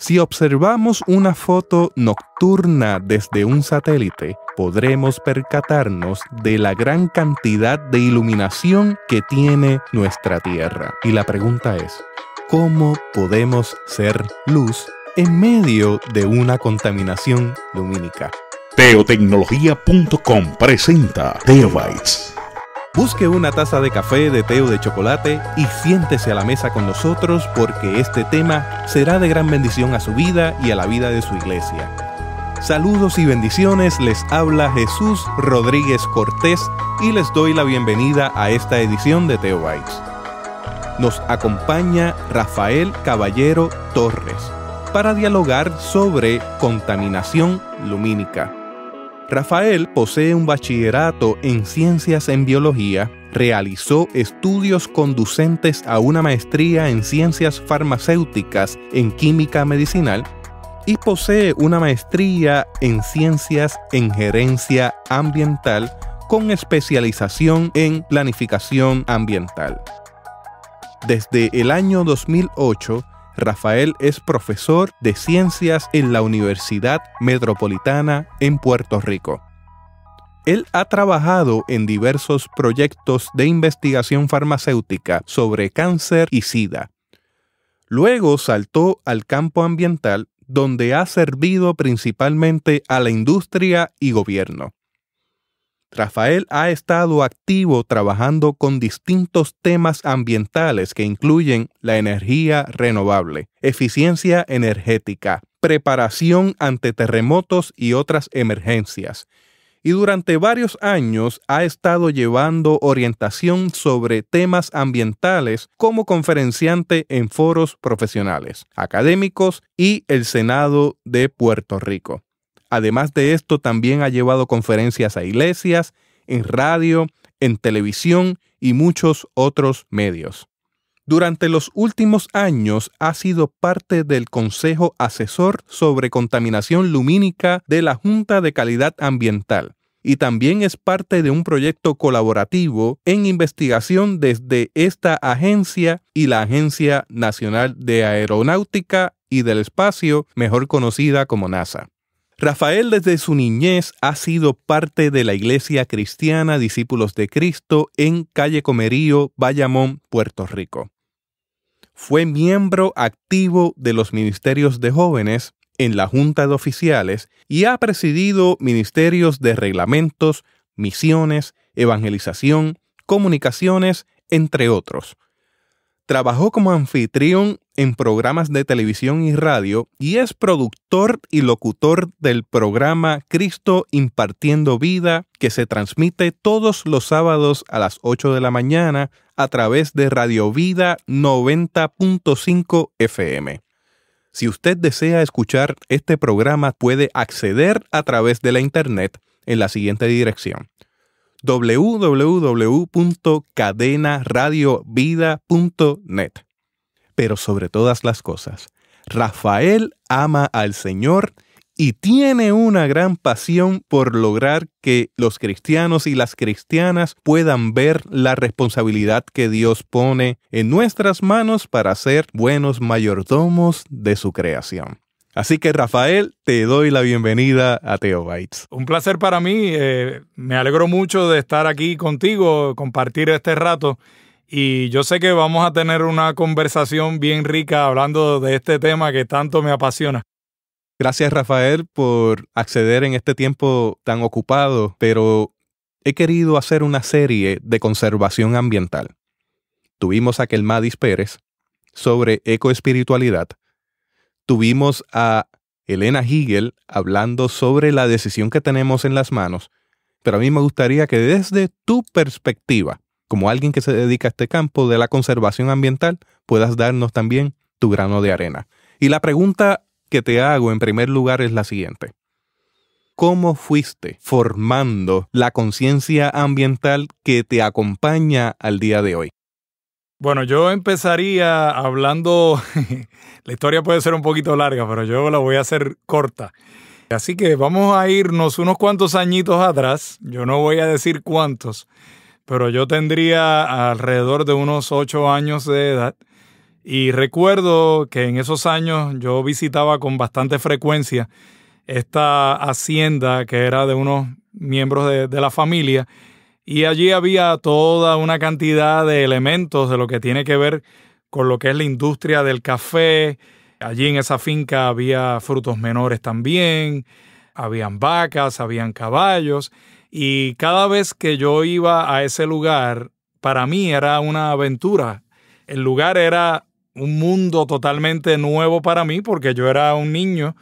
Si observamos una foto nocturna desde un satélite, podremos percatarnos de la gran cantidad de iluminación que tiene nuestra Tierra. Y la pregunta es, ¿cómo podemos ser luz en medio de una contaminación lumínica? Teotecnología.com presenta Teobytes Busque una taza de café, de té o de chocolate y siéntese a la mesa con nosotros porque este tema será de gran bendición a su vida y a la vida de su iglesia. Saludos y bendiciones, les habla Jesús Rodríguez Cortés y les doy la bienvenida a esta edición de Teo Bites. Nos acompaña Rafael Caballero Torres para dialogar sobre contaminación lumínica. Rafael posee un bachillerato en ciencias en biología, realizó estudios conducentes a una maestría en ciencias farmacéuticas en química medicinal y posee una maestría en ciencias en gerencia ambiental con especialización en planificación ambiental. Desde el año 2008, Rafael es profesor de ciencias en la Universidad Metropolitana en Puerto Rico. Él ha trabajado en diversos proyectos de investigación farmacéutica sobre cáncer y sida. Luego saltó al campo ambiental, donde ha servido principalmente a la industria y gobierno. Rafael ha estado activo trabajando con distintos temas ambientales que incluyen la energía renovable, eficiencia energética, preparación ante terremotos y otras emergencias. Y durante varios años ha estado llevando orientación sobre temas ambientales como conferenciante en foros profesionales, académicos y el Senado de Puerto Rico. Además de esto, también ha llevado conferencias a iglesias, en radio, en televisión y muchos otros medios. Durante los últimos años ha sido parte del Consejo Asesor sobre Contaminación Lumínica de la Junta de Calidad Ambiental y también es parte de un proyecto colaborativo en investigación desde esta agencia y la Agencia Nacional de Aeronáutica y del Espacio, mejor conocida como NASA. Rafael desde su niñez ha sido parte de la Iglesia Cristiana Discípulos de Cristo en Calle Comerío, Bayamón, Puerto Rico. Fue miembro activo de los ministerios de jóvenes en la Junta de Oficiales y ha presidido ministerios de reglamentos, misiones, evangelización, comunicaciones, entre otros. Trabajó como anfitrión en programas de televisión y radio y es productor y locutor del programa Cristo Impartiendo Vida que se transmite todos los sábados a las 8 de la mañana a través de Radio Vida 90.5 FM. Si usted desea escuchar este programa puede acceder a través de la internet en la siguiente dirección www.cadenaradiovida.net. Pero sobre todas las cosas, Rafael ama al Señor y tiene una gran pasión por lograr que los cristianos y las cristianas puedan ver la responsabilidad que Dios pone en nuestras manos para ser buenos mayordomos de su creación. Así que Rafael, te doy la bienvenida a Teo Un placer para mí, eh, me alegro mucho de estar aquí contigo, compartir este rato y yo sé que vamos a tener una conversación bien rica hablando de este tema que tanto me apasiona. Gracias Rafael por acceder en este tiempo tan ocupado, pero he querido hacer una serie de conservación ambiental. Tuvimos a Madis Pérez sobre ecoespiritualidad tuvimos a Elena Hegel hablando sobre la decisión que tenemos en las manos, pero a mí me gustaría que desde tu perspectiva, como alguien que se dedica a este campo de la conservación ambiental, puedas darnos también tu grano de arena. Y la pregunta que te hago en primer lugar es la siguiente. ¿Cómo fuiste formando la conciencia ambiental que te acompaña al día de hoy? Bueno, yo empezaría hablando, la historia puede ser un poquito larga, pero yo la voy a hacer corta. Así que vamos a irnos unos cuantos añitos atrás, yo no voy a decir cuántos, pero yo tendría alrededor de unos ocho años de edad y recuerdo que en esos años yo visitaba con bastante frecuencia esta hacienda que era de unos miembros de, la familia y allí había toda una cantidad de elementos de lo que tiene que ver con lo que es la industria del café. Allí en esa finca había frutos menores también, habían vacas, habían caballos. Y cada vez que yo iba a ese lugar, para mí era una aventura. El lugar era un mundo totalmente nuevo para mí porque yo era un niño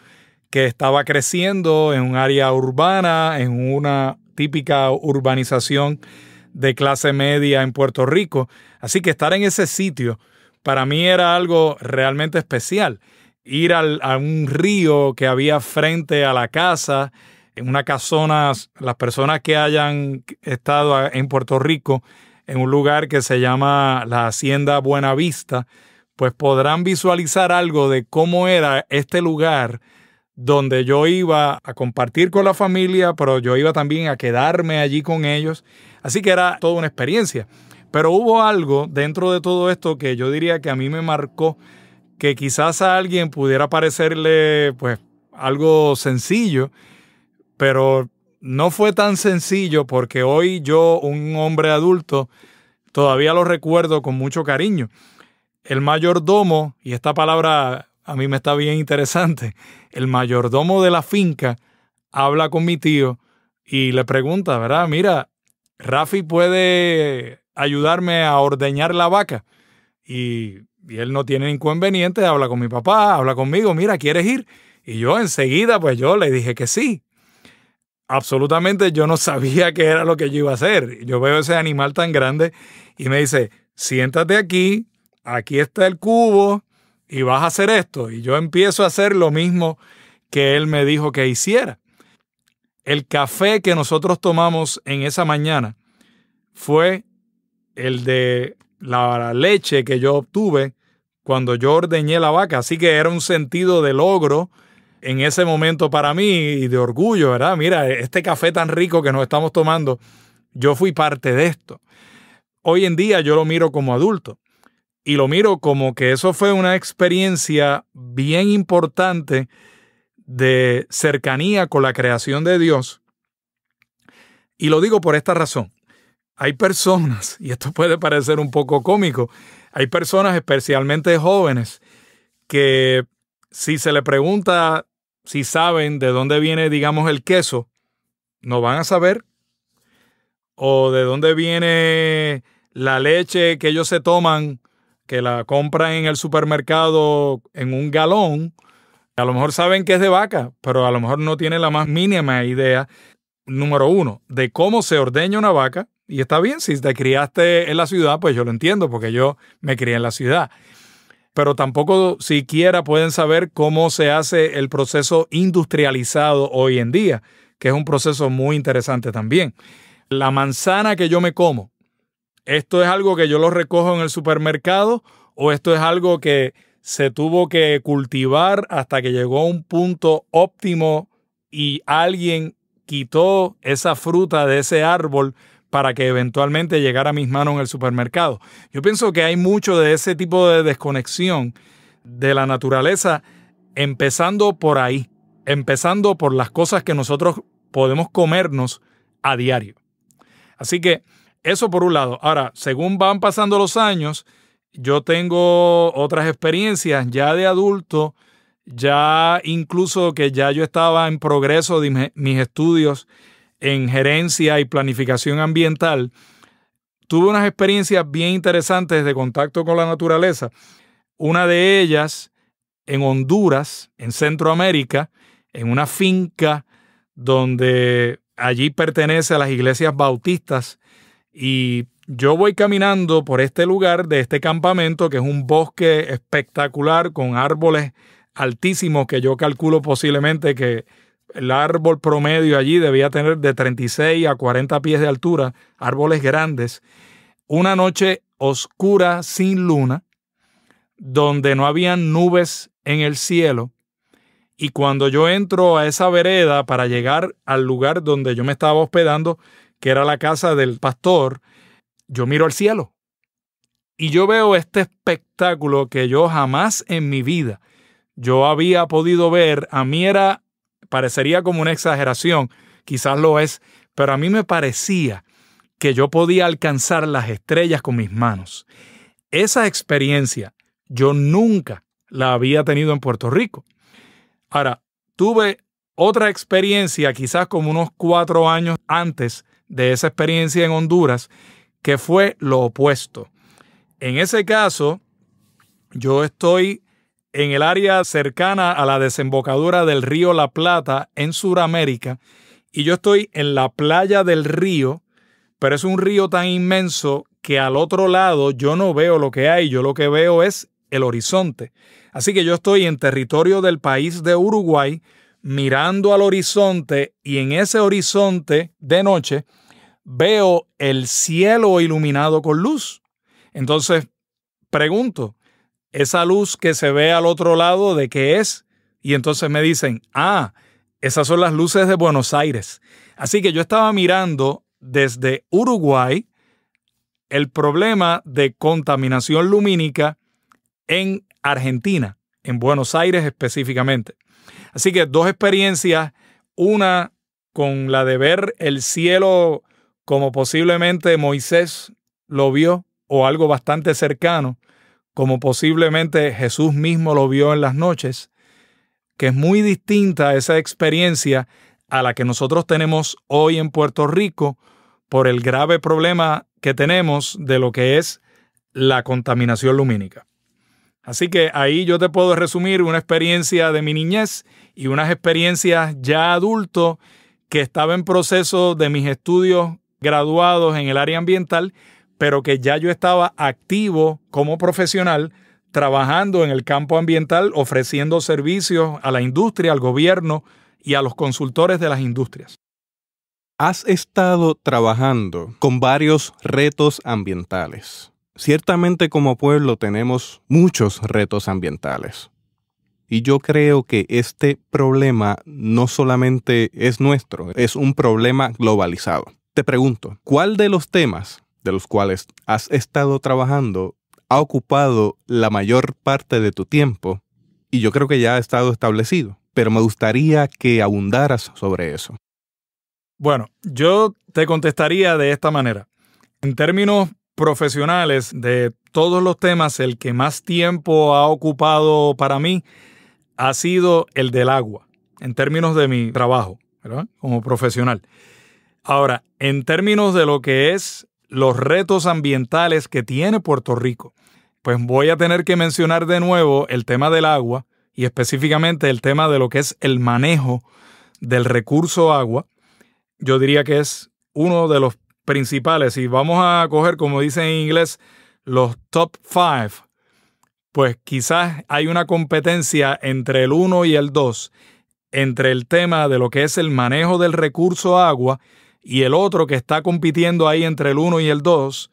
que estaba creciendo en un área urbana, en una típica urbanización de clase media en Puerto Rico. Así que estar en ese sitio para mí era algo realmente especial. Ir al, a un río que había frente a la casa, en una casona, las personas que hayan estado en Puerto Rico, en un lugar que se llama la Hacienda Buenavista, pues podrán visualizar algo de cómo era este lugar donde yo iba a compartir con la familia, pero yo iba también a quedarme allí con ellos. Así que era toda una experiencia. Pero hubo algo dentro de todo esto que yo diría que a mí me marcó, que quizás a alguien pudiera parecerle pues algo sencillo, pero no fue tan sencillo porque hoy yo, un hombre adulto, todavía lo recuerdo con mucho cariño. El mayordomo, y esta palabra a mí me está bien interesante, el mayordomo de la finca habla con mi tío y le pregunta, ¿verdad? Mira, Rafi puede ayudarme a ordeñar la vaca. Y, él no tiene inconveniente, habla con mi papá, habla conmigo, mira, ¿quieres ir? Y yo enseguida, pues yo le dije que sí. Absolutamente yo no sabía qué era lo que yo iba a hacer. Yo veo ese animal tan grande y me dice, siéntate aquí, aquí está el cubo, y vas a hacer esto. Y yo empiezo a hacer lo mismo que él me dijo que hiciera. El café que nosotros tomamos en esa mañana fue el de la leche que yo obtuve cuando yo ordeñé la vaca. Así que era un sentido de logro en ese momento para mí y de orgullo, ¿verdad? Mira, este café tan rico que nos estamos tomando, yo fui parte de esto. Hoy en día yo lo miro como adulto y lo miro como que eso fue una experiencia bien importante de cercanía con la creación de Dios. Y lo digo por esta razón. Hay personas, y esto puede parecer un poco cómico, hay personas especialmente jóvenes que si se le pregunta si saben de dónde viene, digamos, el queso, no van a saber. O de dónde viene la leche que ellos se toman que la compran en el supermercado en un galón, a lo mejor saben que es de vaca, pero a lo mejor no tienen la más mínima idea, número uno, de cómo se ordeña una vaca. Y está bien, si te criaste en la ciudad, pues yo lo entiendo, porque yo me crié en la ciudad. Pero tampoco siquiera pueden saber cómo se hace el proceso industrializado hoy en día, que es un proceso muy interesante también. La manzana que yo me como, esto es algo que yo lo recojo en el supermercado o esto es algo que se tuvo que cultivar hasta que llegó a un punto óptimo y alguien quitó esa fruta de ese árbol para que eventualmente llegara a mis manos en el supermercado. Yo pienso que hay mucho de ese tipo de desconexión de la naturaleza, empezando por ahí, empezando por las cosas que nosotros podemos comernos a diario. Así que eso por un lado. Ahora, según van pasando los años, yo tengo otras experiencias ya de adulto, ya incluso que ya yo estaba en progreso de mis estudios en gerencia y planificación ambiental, tuve unas experiencias bien interesantes de contacto con la naturaleza. Una de ellas en Honduras, en Centroamérica, en una finca donde allí pertenece a las iglesias bautistas y yo voy caminando por este lugar de este campamento, que es un bosque espectacular con árboles altísimos que yo calculo posiblemente que el árbol promedio allí debía tener de 36 a 40 pies de altura, árboles grandes. Una noche oscura sin luna, donde no habían nubes en el cielo. Y cuando yo entro a esa vereda para llegar al lugar donde yo me estaba hospedando, que era la casa del pastor, yo miro al cielo y yo veo este espectáculo que yo jamás en mi vida yo había podido ver. A mí era, parecería como una exageración, quizás lo es, pero a mí me parecía que yo podía alcanzar las estrellas con mis manos. Esa experiencia yo nunca la había tenido en Puerto Rico. Ahora, tuve otra experiencia quizás como unos cuatro años antes de esa experiencia en Honduras, que fue lo opuesto. En ese caso, yo estoy en el área cercana a la desembocadura del río La Plata en Sudamérica y yo estoy en la playa del río, pero es un río tan inmenso que al otro lado yo no veo lo que hay, yo lo que veo es el horizonte. Así que yo estoy en territorio del país de Uruguay, mirando al horizonte y en ese horizonte de noche veo el cielo iluminado con luz. Entonces, pregunto, esa luz que se ve al otro lado, ¿de qué es? Y entonces me dicen, ah, esas son las luces de Buenos Aires. Así que yo estaba mirando desde Uruguay el problema de contaminación lumínica en Argentina, en Buenos Aires específicamente. Así que dos experiencias, una con la de ver el cielo como posiblemente Moisés lo vio o algo bastante cercano, como posiblemente Jesús mismo lo vio en las noches, que es muy distinta esa experiencia a la que nosotros tenemos hoy en Puerto Rico por el grave problema que tenemos de lo que es la contaminación lumínica. Así que ahí yo te puedo resumir una experiencia de mi niñez y unas experiencias ya adulto que estaba en proceso de mis estudios graduados en el área ambiental, pero que ya yo estaba activo como profesional trabajando en el campo ambiental, ofreciendo servicios a la industria, al gobierno y a los consultores de las industrias. Has estado trabajando con varios retos ambientales. Ciertamente como pueblo tenemos muchos retos ambientales. Y yo creo que este problema no solamente es nuestro, es un problema globalizado. Te pregunto, ¿cuál de los temas de los cuales has estado trabajando ha ocupado la mayor parte de tu tiempo? Y yo creo que ya ha estado establecido, pero me gustaría que abundaras sobre eso. Bueno, yo te contestaría de esta manera. En términos profesionales, de todos los temas, el que más tiempo ha ocupado para mí ha sido el del agua, en términos de mi trabajo, ¿verdad? Como profesional. Ahora, en términos de lo que es los retos ambientales que tiene Puerto Rico, pues voy a tener que mencionar de nuevo el tema del agua y específicamente el tema de lo que es el manejo del recurso agua. Yo diría que es uno de los principales y vamos a coger, como dicen en inglés, los top five pues quizás hay una competencia entre el 1 y el 2, entre el tema de lo que es el manejo del recurso agua y el otro que está compitiendo ahí entre el 1 y el 2,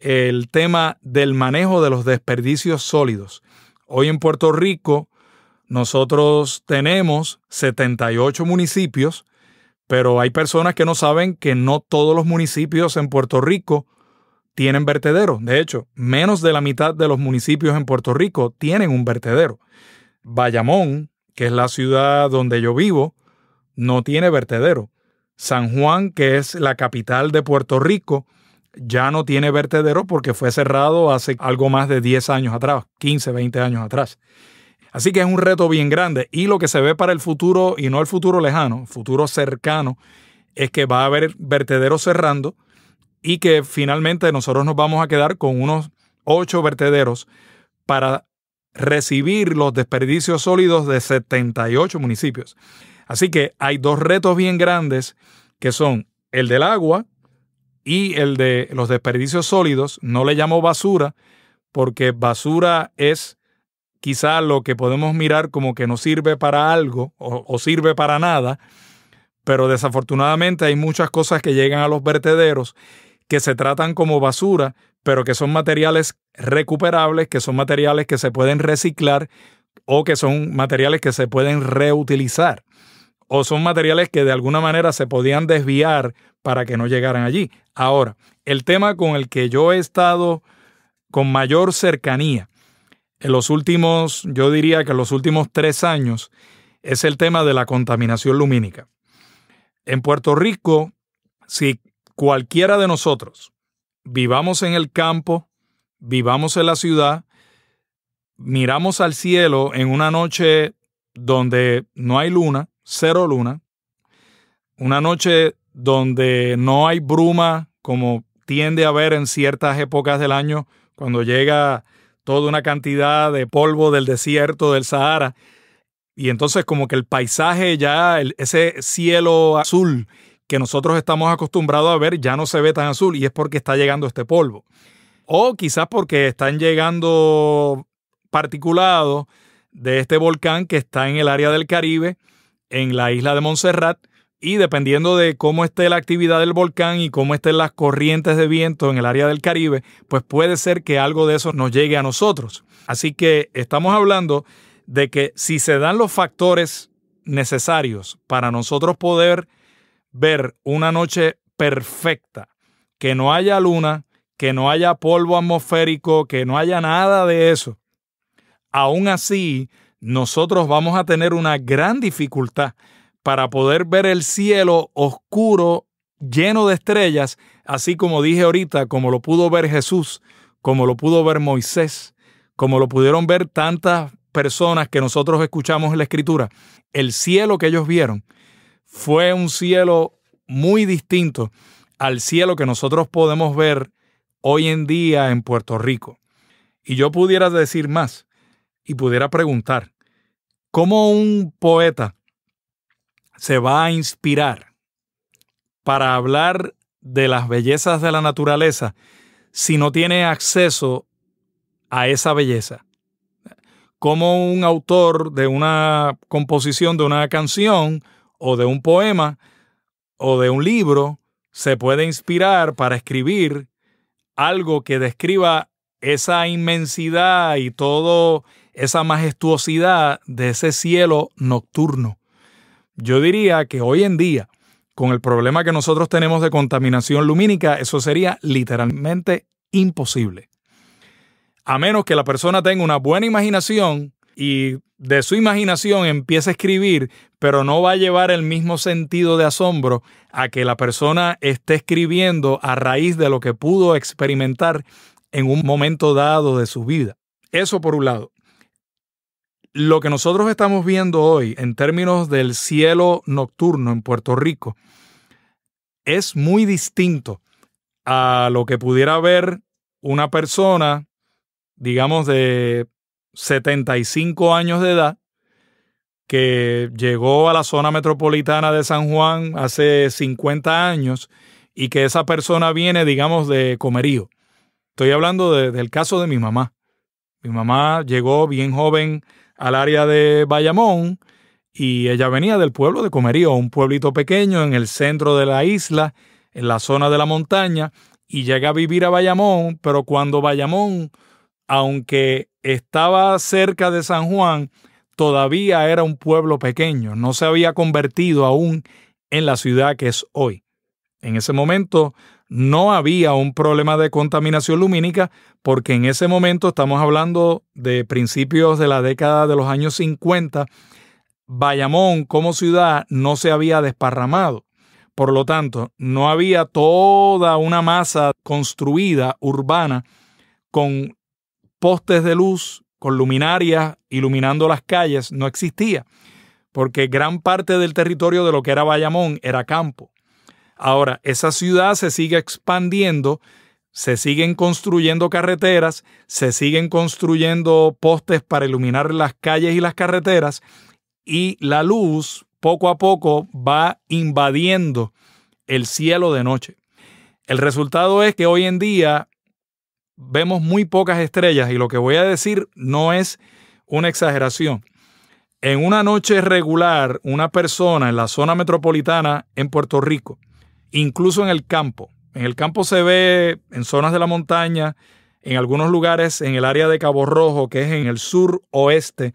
el tema del manejo de los desperdicios sólidos. Hoy en Puerto Rico nosotros tenemos 78 municipios, pero hay personas que no saben que no todos los municipios en Puerto Rico tienen vertedero. De hecho, menos de la mitad de los municipios en Puerto Rico tienen un vertedero. Bayamón, que es la ciudad donde yo vivo, no tiene vertedero. San Juan, que es la capital de Puerto Rico, ya no tiene vertedero porque fue cerrado hace algo más de 10 años atrás, 15, 20 años atrás. Así que es un reto bien grande y lo que se ve para el futuro, y no el futuro lejano, futuro cercano, es que va a haber vertederos cerrando y que finalmente nosotros nos vamos a quedar con unos ocho vertederos para recibir los desperdicios sólidos de 78 municipios. Así que hay dos retos bien grandes que son el del agua y el de los desperdicios sólidos. No le llamo basura porque basura es quizá lo que podemos mirar como que no sirve para algo o, o sirve para nada, pero desafortunadamente hay muchas cosas que llegan a los vertederos que se tratan como basura, pero que son materiales recuperables, que son materiales que se pueden reciclar o que son materiales que se pueden reutilizar o son materiales que de alguna manera se podían desviar para que no llegaran allí. Ahora, el tema con el que yo he estado con mayor cercanía en los últimos, yo diría que en los últimos tres años, es el tema de la contaminación lumínica. En Puerto Rico, si cualquiera de nosotros, vivamos en el campo, vivamos en la ciudad, miramos al cielo en una noche donde no hay luna, cero luna, una noche donde no hay bruma como tiende a haber en ciertas épocas del año cuando llega toda una cantidad de polvo del desierto del Sahara. Y entonces como que el paisaje ya, ese cielo azul que nosotros estamos acostumbrados a ver ya no se ve tan azul y es porque está llegando este polvo. O quizás porque están llegando particulados de este volcán que está en el área del Caribe, en la isla de Montserrat, y dependiendo de cómo esté la actividad del volcán y cómo estén las corrientes de viento en el área del Caribe, pues puede ser que algo de eso nos llegue a nosotros. Así que estamos hablando de que si se dan los factores necesarios para nosotros poder ver una noche perfecta, que no haya luna, que no haya polvo atmosférico, que no haya nada de eso. Aún así, nosotros vamos a tener una gran dificultad para poder ver el cielo oscuro, lleno de estrellas, así como dije ahorita, como lo pudo ver Jesús, como lo pudo ver Moisés, como lo pudieron ver tantas personas que nosotros escuchamos en la escritura. El cielo que ellos vieron fue un cielo muy distinto al cielo que nosotros podemos ver hoy en día en Puerto Rico. Y yo pudiera decir más y pudiera preguntar, ¿cómo un poeta se va a inspirar para hablar de las bellezas de la naturaleza si no tiene acceso a esa belleza? ¿Cómo un autor de una composición, de una canción, o de un poema o de un libro se puede inspirar para escribir algo que describa esa inmensidad y toda esa majestuosidad de ese cielo nocturno. Yo diría que hoy en día, con el problema que nosotros tenemos de contaminación lumínica, eso sería literalmente imposible. A menos que la persona tenga una buena imaginación y de su imaginación empieza a escribir, pero no va a llevar el mismo sentido de asombro a que la persona esté escribiendo a raíz de lo que pudo experimentar en un momento dado de su vida. Eso por un lado. Lo que nosotros estamos viendo hoy en términos del cielo nocturno en Puerto Rico es muy distinto a lo que pudiera ver una persona, digamos, de 75 años de edad, que llegó a la zona metropolitana de San Juan hace 50 años y que esa persona viene, digamos, de Comerío. Estoy hablando del caso de mi mamá. Mi mamá llegó bien joven al área de Bayamón y ella venía del pueblo de Comerío, un pueblito pequeño en el centro de la isla, en la zona de la montaña, y llega a vivir a Bayamón, pero cuando Bayamón, aunque estaba cerca de San Juan, todavía era un pueblo pequeño, no se había convertido aún en la ciudad que es hoy. En ese momento no había un problema de contaminación lumínica porque en ese momento estamos hablando de principios de la década de los años 50, Bayamón como ciudad no se había desparramado. Por lo tanto, no había toda una masa construida urbana con postes de luz con luminarias iluminando las calles no existía, porque gran parte del territorio de lo que era Bayamón era campo. Ahora, esa ciudad se sigue expandiendo, se siguen construyendo carreteras, se siguen construyendo postes para iluminar las calles y las carreteras, y la luz poco a poco va invadiendo el cielo de noche. El resultado es que hoy en día vemos muy pocas estrellas y lo que voy a decir no es una exageración. En una noche regular, una persona en la zona metropolitana en Puerto Rico, incluso en el campo, en el campo se ve en zonas de la montaña, en algunos lugares en el área de Cabo Rojo, que es en el sur oeste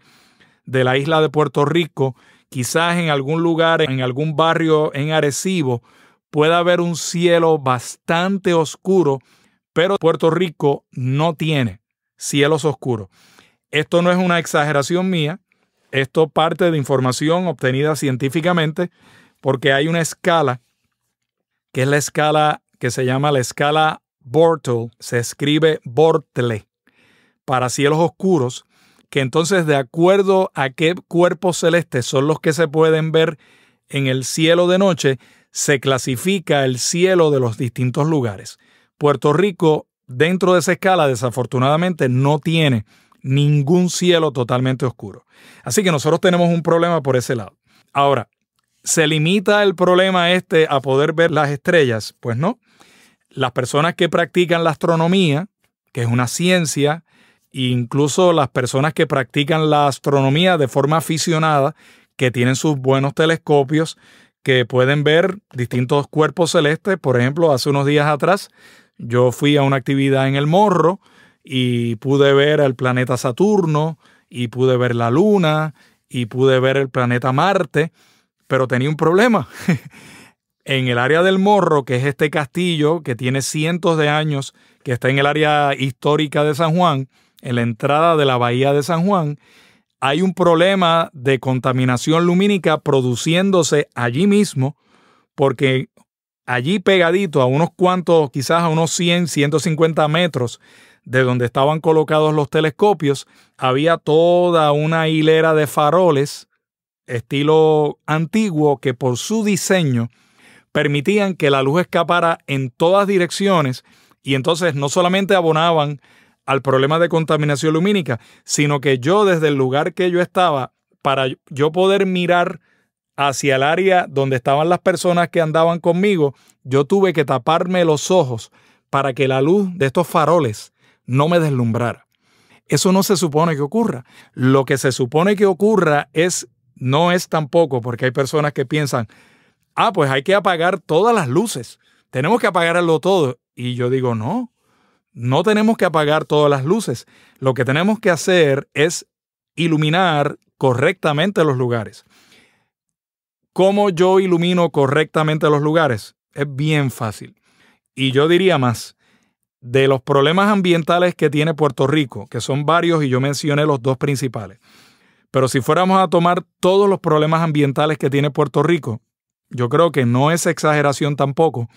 de la isla de Puerto Rico, quizás en algún lugar, en algún barrio en Arecibo, pueda haber un cielo bastante oscuro pero Puerto Rico no tiene cielos oscuros. Esto no es una exageración mía, esto parte de información obtenida científicamente porque hay una escala que es la escala que se llama la escala Bortle, se escribe Bortle para cielos oscuros, que entonces de acuerdo a qué cuerpos celestes son los que se pueden ver en el cielo de noche, se clasifica el cielo de los distintos lugares. Puerto Rico, dentro de esa escala, desafortunadamente no tiene ningún cielo totalmente oscuro. Así que nosotros tenemos un problema por ese lado. Ahora, ¿se limita el problema este a poder ver las estrellas? Pues no. Las personas que practican la astronomía, que es una ciencia, incluso las personas que practican la astronomía de forma aficionada, que tienen sus buenos telescopios, que pueden ver distintos cuerpos celestes. Por ejemplo, hace unos días atrás yo fui a una actividad en el Morro y pude ver al planeta Saturno y pude ver la Luna y pude ver el planeta Marte, pero tenía un problema. en el área del Morro, que es este castillo que tiene cientos de años, que está en el área histórica de San Juan, en la entrada de la bahía de San Juan, hay un problema de contaminación lumínica produciéndose allí mismo, porque allí pegadito a unos cuantos, quizás a unos 100, 150 metros de donde estaban colocados los telescopios, había toda una hilera de faroles estilo antiguo que por su diseño permitían que la luz escapara en todas direcciones y entonces no solamente abonaban al problema de contaminación lumínica, sino que yo desde el lugar que yo estaba, para yo poder mirar hacia el área donde estaban las personas que andaban conmigo, yo tuve que taparme los ojos para que la luz de estos faroles no me deslumbrara. Eso no se supone que ocurra. Lo que se supone que ocurra es, no es tampoco, porque hay personas que piensan, ah, pues hay que apagar todas las luces, tenemos que apagarlo todo. Y yo digo, no, no tenemos que apagar todas las luces. Lo que tenemos que hacer es iluminar correctamente los lugares. ¿Cómo yo ilumino correctamente los lugares? Es bien fácil. Y yo diría más, de los problemas ambientales que tiene Puerto Rico, que son varios y yo mencioné los dos principales, pero si fuéramos a tomar todos los problemas ambientales que tiene Puerto Rico, yo creo que no es exageración tampoco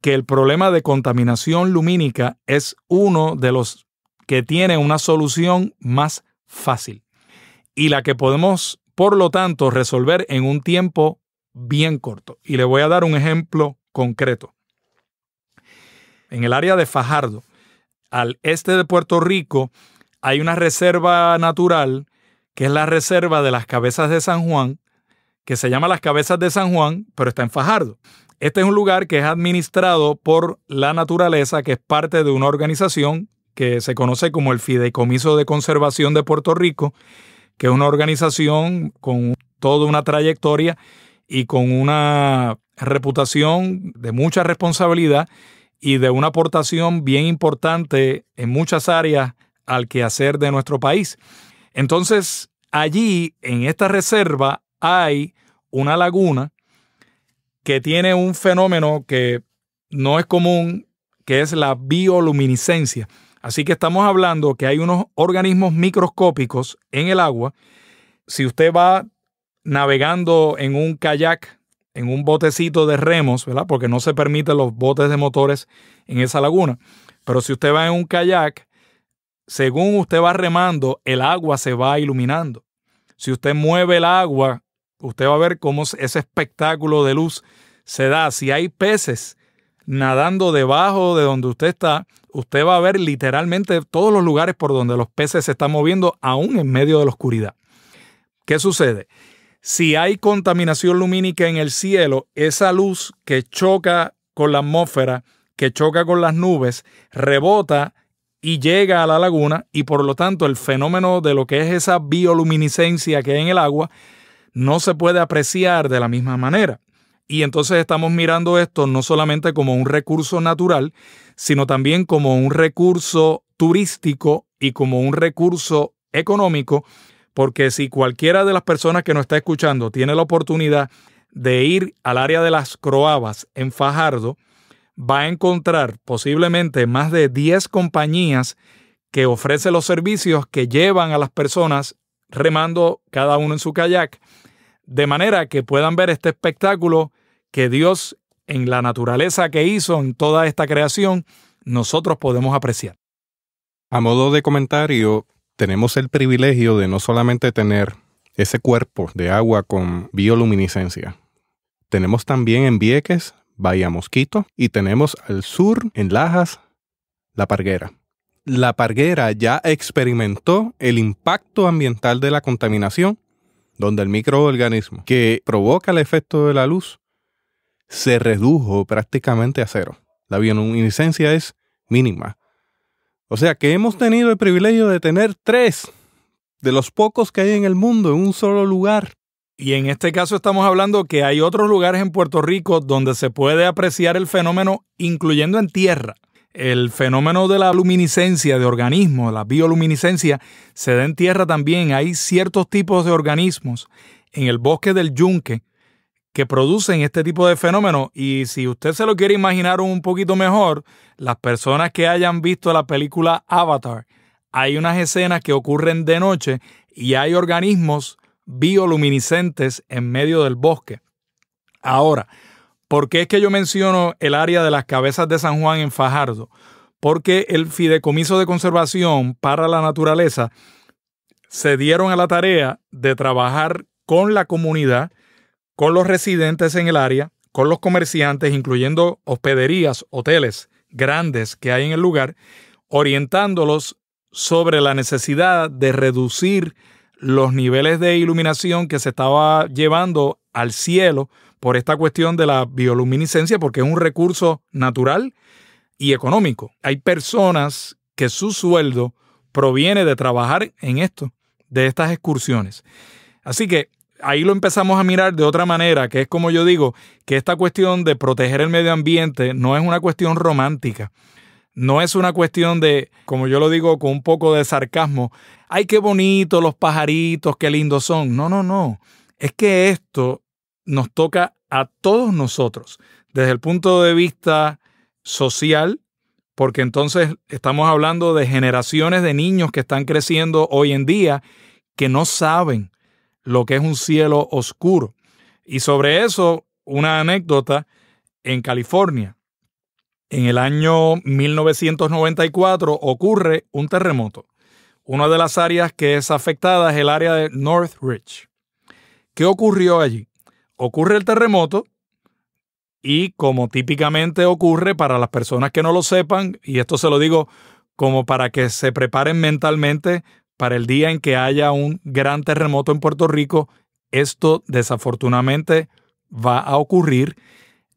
que el problema de contaminación lumínica es uno de los que tiene una solución más fácil y la que podemos por lo tanto, resolver en un tiempo bien corto. Y le voy a dar un ejemplo concreto. En el área de Fajardo, al este de Puerto Rico, hay una reserva natural, que es la reserva de las cabezas de San Juan, que se llama las cabezas de San Juan, pero está en Fajardo. Este es un lugar que es administrado por la naturaleza, que es parte de una organización que se conoce como el Fideicomiso de Conservación de Puerto Rico, que es una organización con toda una trayectoria y con una reputación de mucha responsabilidad y de una aportación bien importante en muchas áreas al quehacer de nuestro país. Entonces, allí en esta reserva hay una laguna que tiene un fenómeno que no es común, que es la bioluminiscencia. Así que estamos hablando que hay unos organismos microscópicos en el agua. Si usted va navegando en un kayak, en un botecito de remos, ¿verdad? Porque no se permiten los botes de motores en esa laguna. Pero si usted va en un kayak, según usted va remando, el agua se va iluminando. Si usted mueve el agua, usted va a ver cómo ese espectáculo de luz se da. Si hay peces nadando debajo de donde usted está, usted va a ver literalmente todos los lugares por donde los peces se están moviendo, aún en medio de la oscuridad. ¿Qué sucede? Si hay contaminación lumínica en el cielo, esa luz que choca con la atmósfera, que choca con las nubes, rebota y llega a la laguna y por lo tanto el fenómeno de lo que es esa bioluminiscencia que hay en el agua no se puede apreciar de la misma manera. Y entonces estamos mirando esto no solamente como un recurso natural, sino también como un recurso turístico y como un recurso económico, porque si cualquiera de las personas que nos está escuchando tiene la oportunidad de ir al área de las Croabas en Fajardo, va a encontrar posiblemente más de 10 compañías que ofrecen los servicios que llevan a las personas remando cada uno en su kayak, de manera que puedan ver este espectáculo que Dios en la naturaleza que hizo, en toda esta creación, nosotros podemos apreciar. A modo de comentario, tenemos el privilegio de no solamente tener ese cuerpo de agua con bioluminiscencia, tenemos también en Vieques, Bahía Mosquito, y tenemos al sur, en Lajas, La Parguera. La Parguera ya experimentó el impacto ambiental de la contaminación, donde el microorganismo que provoca el efecto de la luz se redujo prácticamente a cero. La bioluminiscencia es mínima. O sea que hemos tenido el privilegio de tener tres de los pocos que hay en el mundo en un solo lugar. Y en este caso estamos hablando que hay otros lugares en Puerto Rico donde se puede apreciar el fenómeno, incluyendo en tierra. El fenómeno de la luminiscencia de organismos, la bioluminiscencia, se da en tierra también. Hay ciertos tipos de organismos en el bosque del yunque que producen este tipo de fenómenos. Y si usted se lo quiere imaginar un poquito mejor, las personas que hayan visto la película Avatar, hay unas escenas que ocurren de noche y hay organismos bioluminiscentes en medio del bosque. Ahora, ¿por qué es que yo menciono el área de las cabezas de San Juan en Fajardo? Porque el Fideicomiso de Conservación para la Naturaleza se dieron a la tarea de trabajar con la comunidad con los residentes en el área, con los comerciantes, incluyendo hospederías, hoteles grandes que hay en el lugar, orientándolos sobre la necesidad de reducir los niveles de iluminación que se estaba llevando al cielo por esta cuestión de la bioluminiscencia, porque es un recurso natural y económico. Hay personas que su sueldo proviene de trabajar en esto, de estas excursiones. Así que ahí lo empezamos a mirar de otra manera, que es como yo digo, que esta cuestión de proteger el medio ambiente no es una cuestión romántica. No es una cuestión de, como yo lo digo con un poco de sarcasmo, ay, qué bonito los pajaritos, qué lindos son. No, no, no. Es que esto nos toca a todos nosotros, desde el punto de vista social, porque entonces estamos hablando de generaciones de niños que están creciendo hoy en día que no saben lo que es un cielo oscuro. Y sobre eso, una anécdota en California. En el año 1994 ocurre un terremoto. Una de las áreas que es afectada es el área de Northridge. ¿Qué ocurrió allí? Ocurre el terremoto y como típicamente ocurre para las personas que no lo sepan, y esto se lo digo como para que se preparen mentalmente para el día en que haya un gran terremoto en Puerto Rico. Esto desafortunadamente va a ocurrir.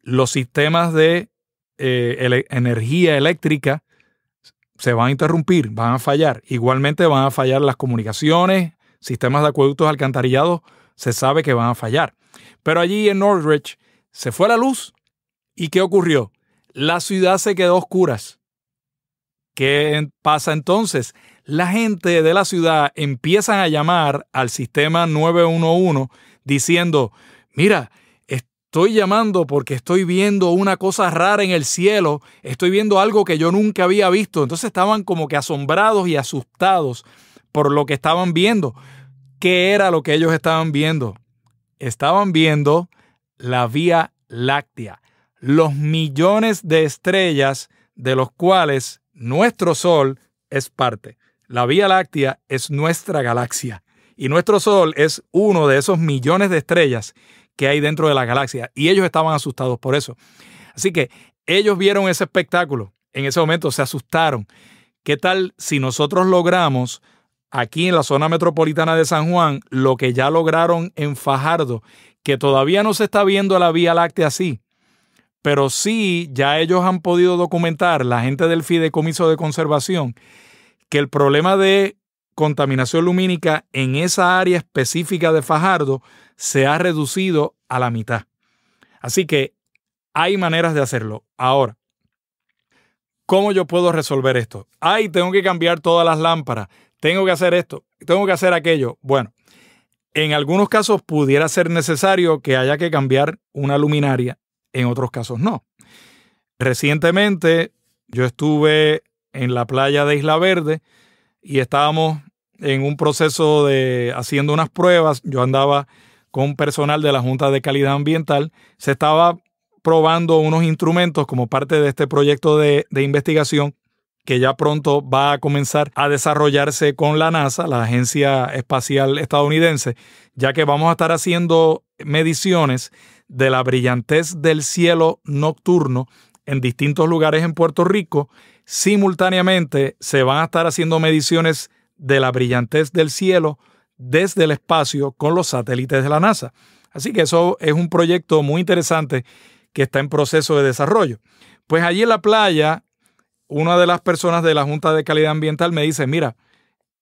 Los sistemas de eh, energía eléctrica se van a interrumpir, van a fallar. Igualmente van a fallar las comunicaciones, sistemas de acueductos alcantarillados, se sabe que van a fallar. Pero allí en Northridge se fue la luz y ¿qué ocurrió? La ciudad se quedó a oscuras. ¿Qué pasa entonces? la gente de la ciudad empiezan a llamar al sistema 911 diciendo, mira, estoy llamando porque estoy viendo una cosa rara en el cielo, estoy viendo algo que yo nunca había visto. Entonces estaban como que asombrados y asustados por lo que estaban viendo. ¿Qué era lo que ellos estaban viendo? Estaban viendo la Vía Láctea, los millones de estrellas de los cuales nuestro Sol es parte. La Vía Láctea es nuestra galaxia y nuestro Sol es uno de esos millones de estrellas que hay dentro de la galaxia y ellos estaban asustados por eso. Así que ellos vieron ese espectáculo, en ese momento se asustaron. ¿Qué tal si nosotros logramos aquí en la zona metropolitana de San Juan lo que ya lograron en Fajardo, que todavía no se está viendo la Vía Láctea así? Pero sí, ya ellos han podido documentar, la gente del Fideicomiso de Conservación, que el problema de contaminación lumínica en esa área específica de Fajardo se ha reducido a la mitad. Así que hay maneras de hacerlo. Ahora, ¿cómo yo puedo resolver esto? Ay, tengo que cambiar todas las lámparas, tengo que hacer esto, tengo que hacer aquello. Bueno, en algunos casos pudiera ser necesario que haya que cambiar una luminaria, en otros casos no. Recientemente yo estuve en la playa de Isla Verde y estábamos en un proceso de haciendo unas pruebas. Yo andaba con personal de la Junta de Calidad Ambiental. Se estaba probando unos instrumentos como parte de este proyecto de, de investigación que ya pronto va a comenzar a desarrollarse con la NASA, la Agencia Espacial Estadounidense, ya que vamos a estar haciendo mediciones de la brillantez del cielo nocturno en distintos lugares en Puerto Rico Simultáneamente se van a estar haciendo mediciones de la brillantez del cielo desde el espacio con los satélites de la NASA. Así que eso es un proyecto muy interesante que está en proceso de desarrollo. Pues allí en la playa, una de las personas de la Junta de Calidad Ambiental me dice, mira,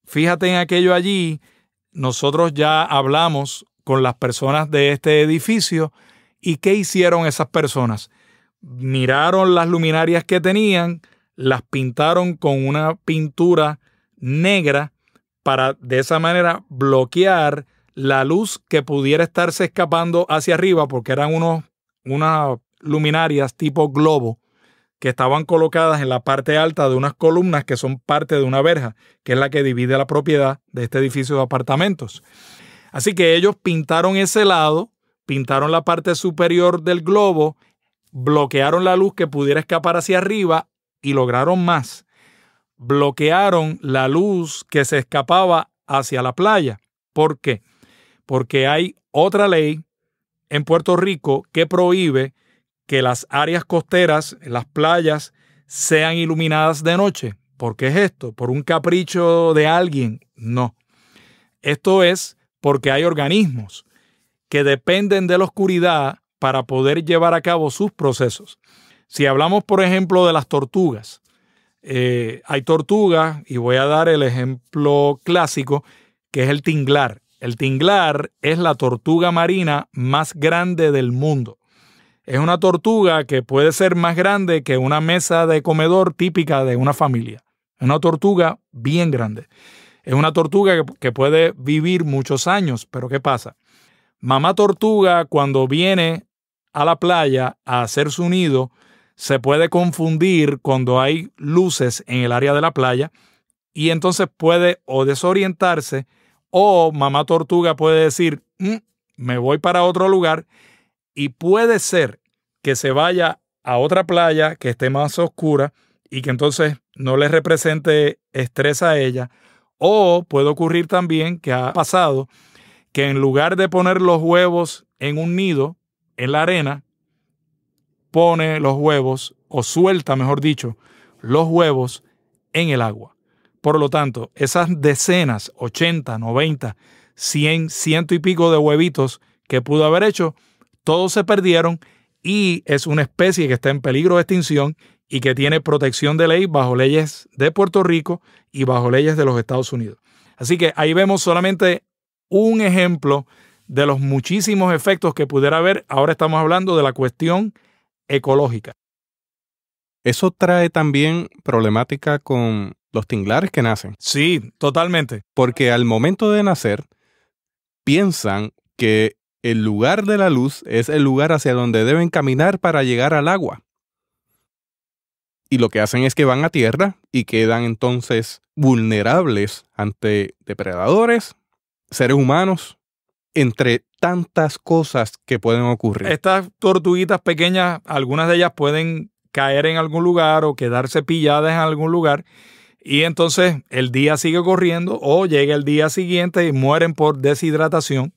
fíjate en aquello allí, nosotros ya hablamos con las personas de este edificio y qué hicieron esas personas. Miraron las luminarias que tenían, las pintaron con una pintura negra para de esa manera bloquear la luz que pudiera estarse escapando hacia arriba porque eran unos, unas luminarias tipo globo que estaban colocadas en la parte alta de unas columnas que son parte de una verja, que es la que divide la propiedad de este edificio de apartamentos. Así que ellos pintaron ese lado, pintaron la parte superior del globo, bloquearon la luz que pudiera escapar hacia arriba, y lograron más. Bloquearon la luz que se escapaba hacia la playa. ¿Por qué? Porque hay otra ley en Puerto Rico que prohíbe que las áreas costeras, las playas, sean iluminadas de noche. ¿Por qué es esto? ¿Por un capricho de alguien? No. Esto es porque hay organismos que dependen de la oscuridad para poder llevar a cabo sus procesos. Si hablamos, por ejemplo, de las tortugas, eh, hay tortugas, y voy a dar el ejemplo clásico, que es el tinglar. El tinglar es la tortuga marina más grande del mundo. Es una tortuga que puede ser más grande que una mesa de comedor típica de una familia. Es una tortuga bien grande. Es una tortuga que puede vivir muchos años, pero ¿qué pasa? Mamá tortuga cuando viene a la playa a hacer su nido, se puede confundir cuando hay luces en el área de la playa y entonces puede o desorientarse o mamá tortuga puede decir, mm, me voy para otro lugar y puede ser que se vaya a otra playa que esté más oscura y que entonces no le represente estrés a ella. O puede ocurrir también que ha pasado que en lugar de poner los huevos en un nido, en la arena, pone los huevos, o suelta, mejor dicho, los huevos en el agua. Por lo tanto, esas decenas, 80, 90, 100, ciento y pico de huevitos que pudo haber hecho, todos se perdieron y es una especie que está en peligro de extinción y que tiene protección de ley bajo leyes de Puerto Rico y bajo leyes de los Estados Unidos. Así que ahí vemos solamente un ejemplo de los muchísimos efectos que pudiera haber. Ahora estamos hablando de la cuestión ecológica. Eso trae también problemática con los tinglares que nacen. Sí, totalmente. Porque al momento de nacer, piensan que el lugar de la luz es el lugar hacia donde deben caminar para llegar al agua. Y lo que hacen es que van a tierra y quedan entonces vulnerables ante depredadores, seres humanos entre tantas cosas que pueden ocurrir. Estas tortuguitas pequeñas, algunas de ellas pueden caer en algún lugar o quedarse pilladas en algún lugar. Y entonces el día sigue corriendo o llega el día siguiente y mueren por deshidratación.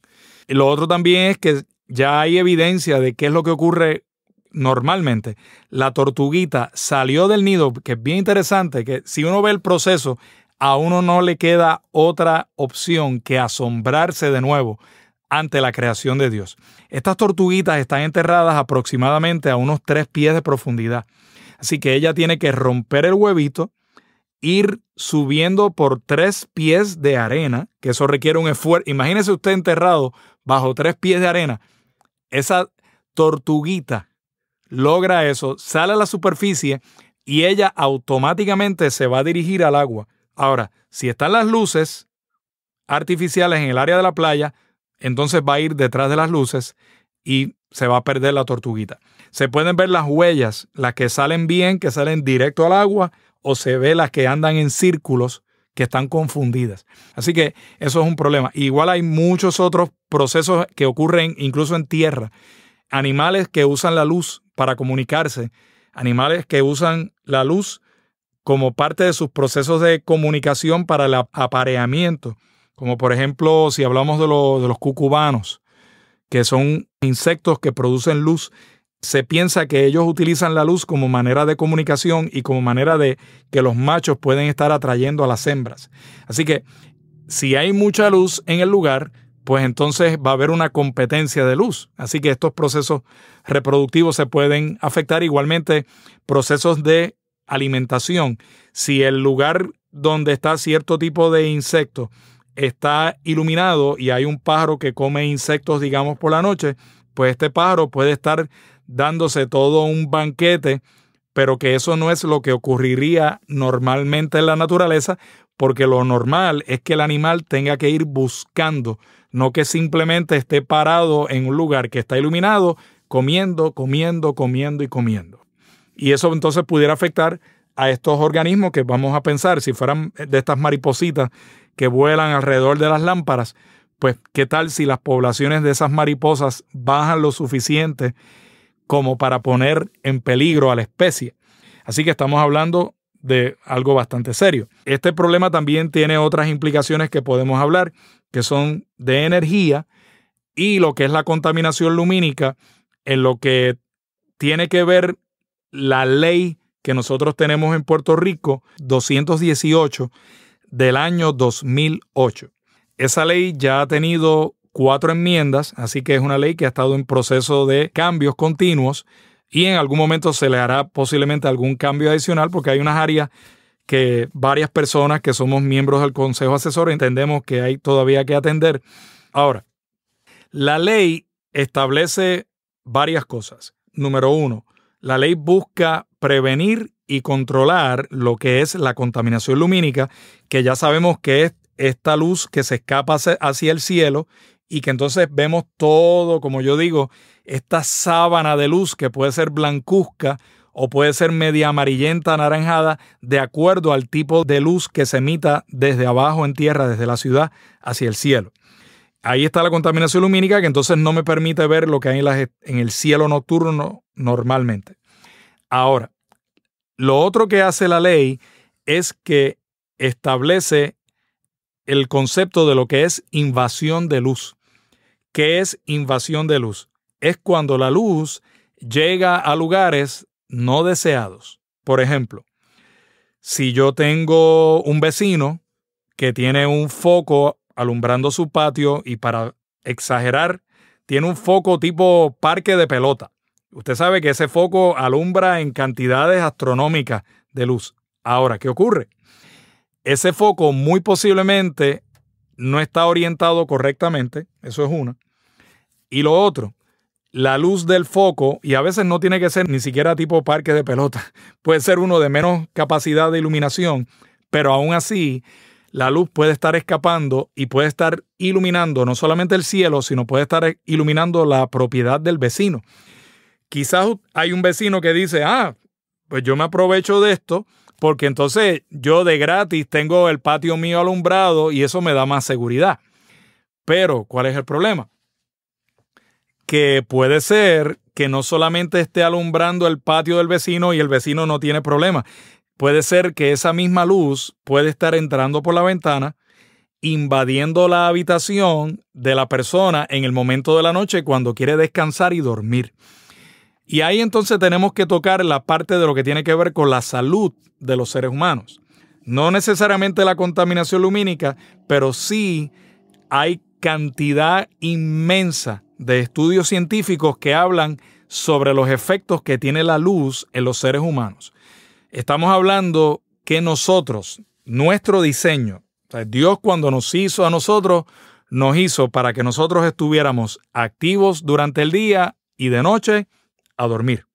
lo otro también es que ya hay evidencia de qué es lo que ocurre normalmente. La tortuguita salió del nido, que es bien interesante, que si uno ve el proceso, a uno no le queda otra opción que asombrarse de nuevo ante la creación de Dios. Estas tortuguitas están enterradas aproximadamente a unos tres pies de profundidad. Así que ella tiene que romper el huevito, ir subiendo por tres pies de arena, que eso requiere un esfuerzo. Imagínese usted enterrado bajo tres pies de arena. Esa tortuguita logra eso, sale a la superficie y ella automáticamente se va a dirigir al agua. Ahora, si están las luces artificiales en el área de la playa, entonces va a ir detrás de las luces y se va a perder la tortuguita. Se pueden ver las huellas, las que salen bien, que salen directo al agua, o se ve las que andan en círculos, que están confundidas. Así que eso es un problema. Igual hay muchos otros procesos que ocurren incluso en tierra. Animales que usan la luz para comunicarse, animales que usan la luz como parte de sus procesos de comunicación para el apareamiento. Como por ejemplo, si hablamos de, de los cucubanos, que son insectos que producen luz, se piensa que ellos utilizan la luz como manera de comunicación y como manera de que los machos pueden estar atrayendo a las hembras. Así que si hay mucha luz en el lugar, pues entonces va a haber una competencia de luz. Así que estos procesos reproductivos se pueden afectar igualmente procesos de alimentación. Si el lugar donde está cierto tipo de insecto está iluminado y hay un pájaro que come insectos, digamos, por la noche, pues este pájaro puede estar dándose todo un banquete, pero que eso no es lo que ocurriría normalmente en la naturaleza, porque lo normal es que el animal tenga que ir buscando, no que simplemente esté parado en un lugar que está iluminado, comiendo, comiendo, comiendo y comiendo. Y eso entonces pudiera afectar a estos organismos que vamos a pensar, si fueran de estas maripositas que vuelan alrededor de las lámparas, pues qué tal si las poblaciones de esas mariposas bajan lo suficiente como para poner en peligro a la especie. Así que estamos hablando de algo bastante serio. Este problema también tiene otras implicaciones que podemos hablar, que son de energía y lo que es la contaminación lumínica, en lo que tiene que ver la ley que nosotros tenemos en Puerto Rico, 218, del año 2008. Esa ley ya ha tenido cuatro enmiendas, así que es una ley que ha estado en proceso de cambios continuos y en algún momento se le hará posiblemente algún cambio adicional porque hay unas áreas que varias personas que somos miembros del Consejo Asesor entendemos que hay todavía que atender. Ahora, la ley establece varias cosas. Número uno, la ley busca prevenir y controlar lo que es la contaminación lumínica, que ya sabemos que es esta luz que se escapa hacia el cielo y que entonces vemos todo, como yo digo, esta sábana de luz que puede ser blancuzca o puede ser media amarillenta, anaranjada, de acuerdo al tipo de luz que se emita desde abajo en tierra, desde la ciudad hacia el cielo. Ahí está la contaminación lumínica que entonces no me permite ver lo que hay en, en el cielo nocturno normalmente. Ahora, lo otro que hace la ley es que establece el concepto de lo que es invasión de luz. ¿Qué es invasión de luz? Es cuando la luz llega a lugares no deseados. Por ejemplo, si yo tengo un vecino que tiene un foco alumbrando su patio y para exagerar, tiene un foco tipo parque de pelota. Usted sabe que ese foco alumbra en cantidades astronómicas de luz. Ahora, ¿qué ocurre? Ese foco muy posiblemente no está orientado correctamente, eso es una. Y lo otro, la luz del foco, y a veces no tiene que ser ni siquiera tipo parque de pelota, puede ser uno de menos capacidad de iluminación, pero aún así la luz puede estar escapando y puede estar iluminando no solamente el cielo, sino puede estar iluminando la propiedad del vecino. Quizás hay un vecino que dice, ah, pues yo me aprovecho de esto porque entonces yo de gratis tengo el patio mío alumbrado y eso me da más seguridad. Pero, ¿cuál es el problema? Que puede ser que no solamente esté alumbrando el patio del vecino y el vecino no tiene problema. Puede ser que esa misma luz puede estar entrando por la ventana, invadiendo la habitación de la persona en el momento de la noche cuando quiere descansar y dormir. Y ahí entonces tenemos que tocar la parte de lo que tiene que ver con la salud de los seres humanos. No necesariamente la contaminación lumínica, pero sí hay cantidad inmensa de estudios científicos que hablan sobre los efectos que tiene la luz en los seres humanos. Estamos hablando que nosotros, nuestro diseño, Dios cuando nos hizo a nosotros, nos hizo para que nosotros estuviéramos activos durante el día y de noche a dormir.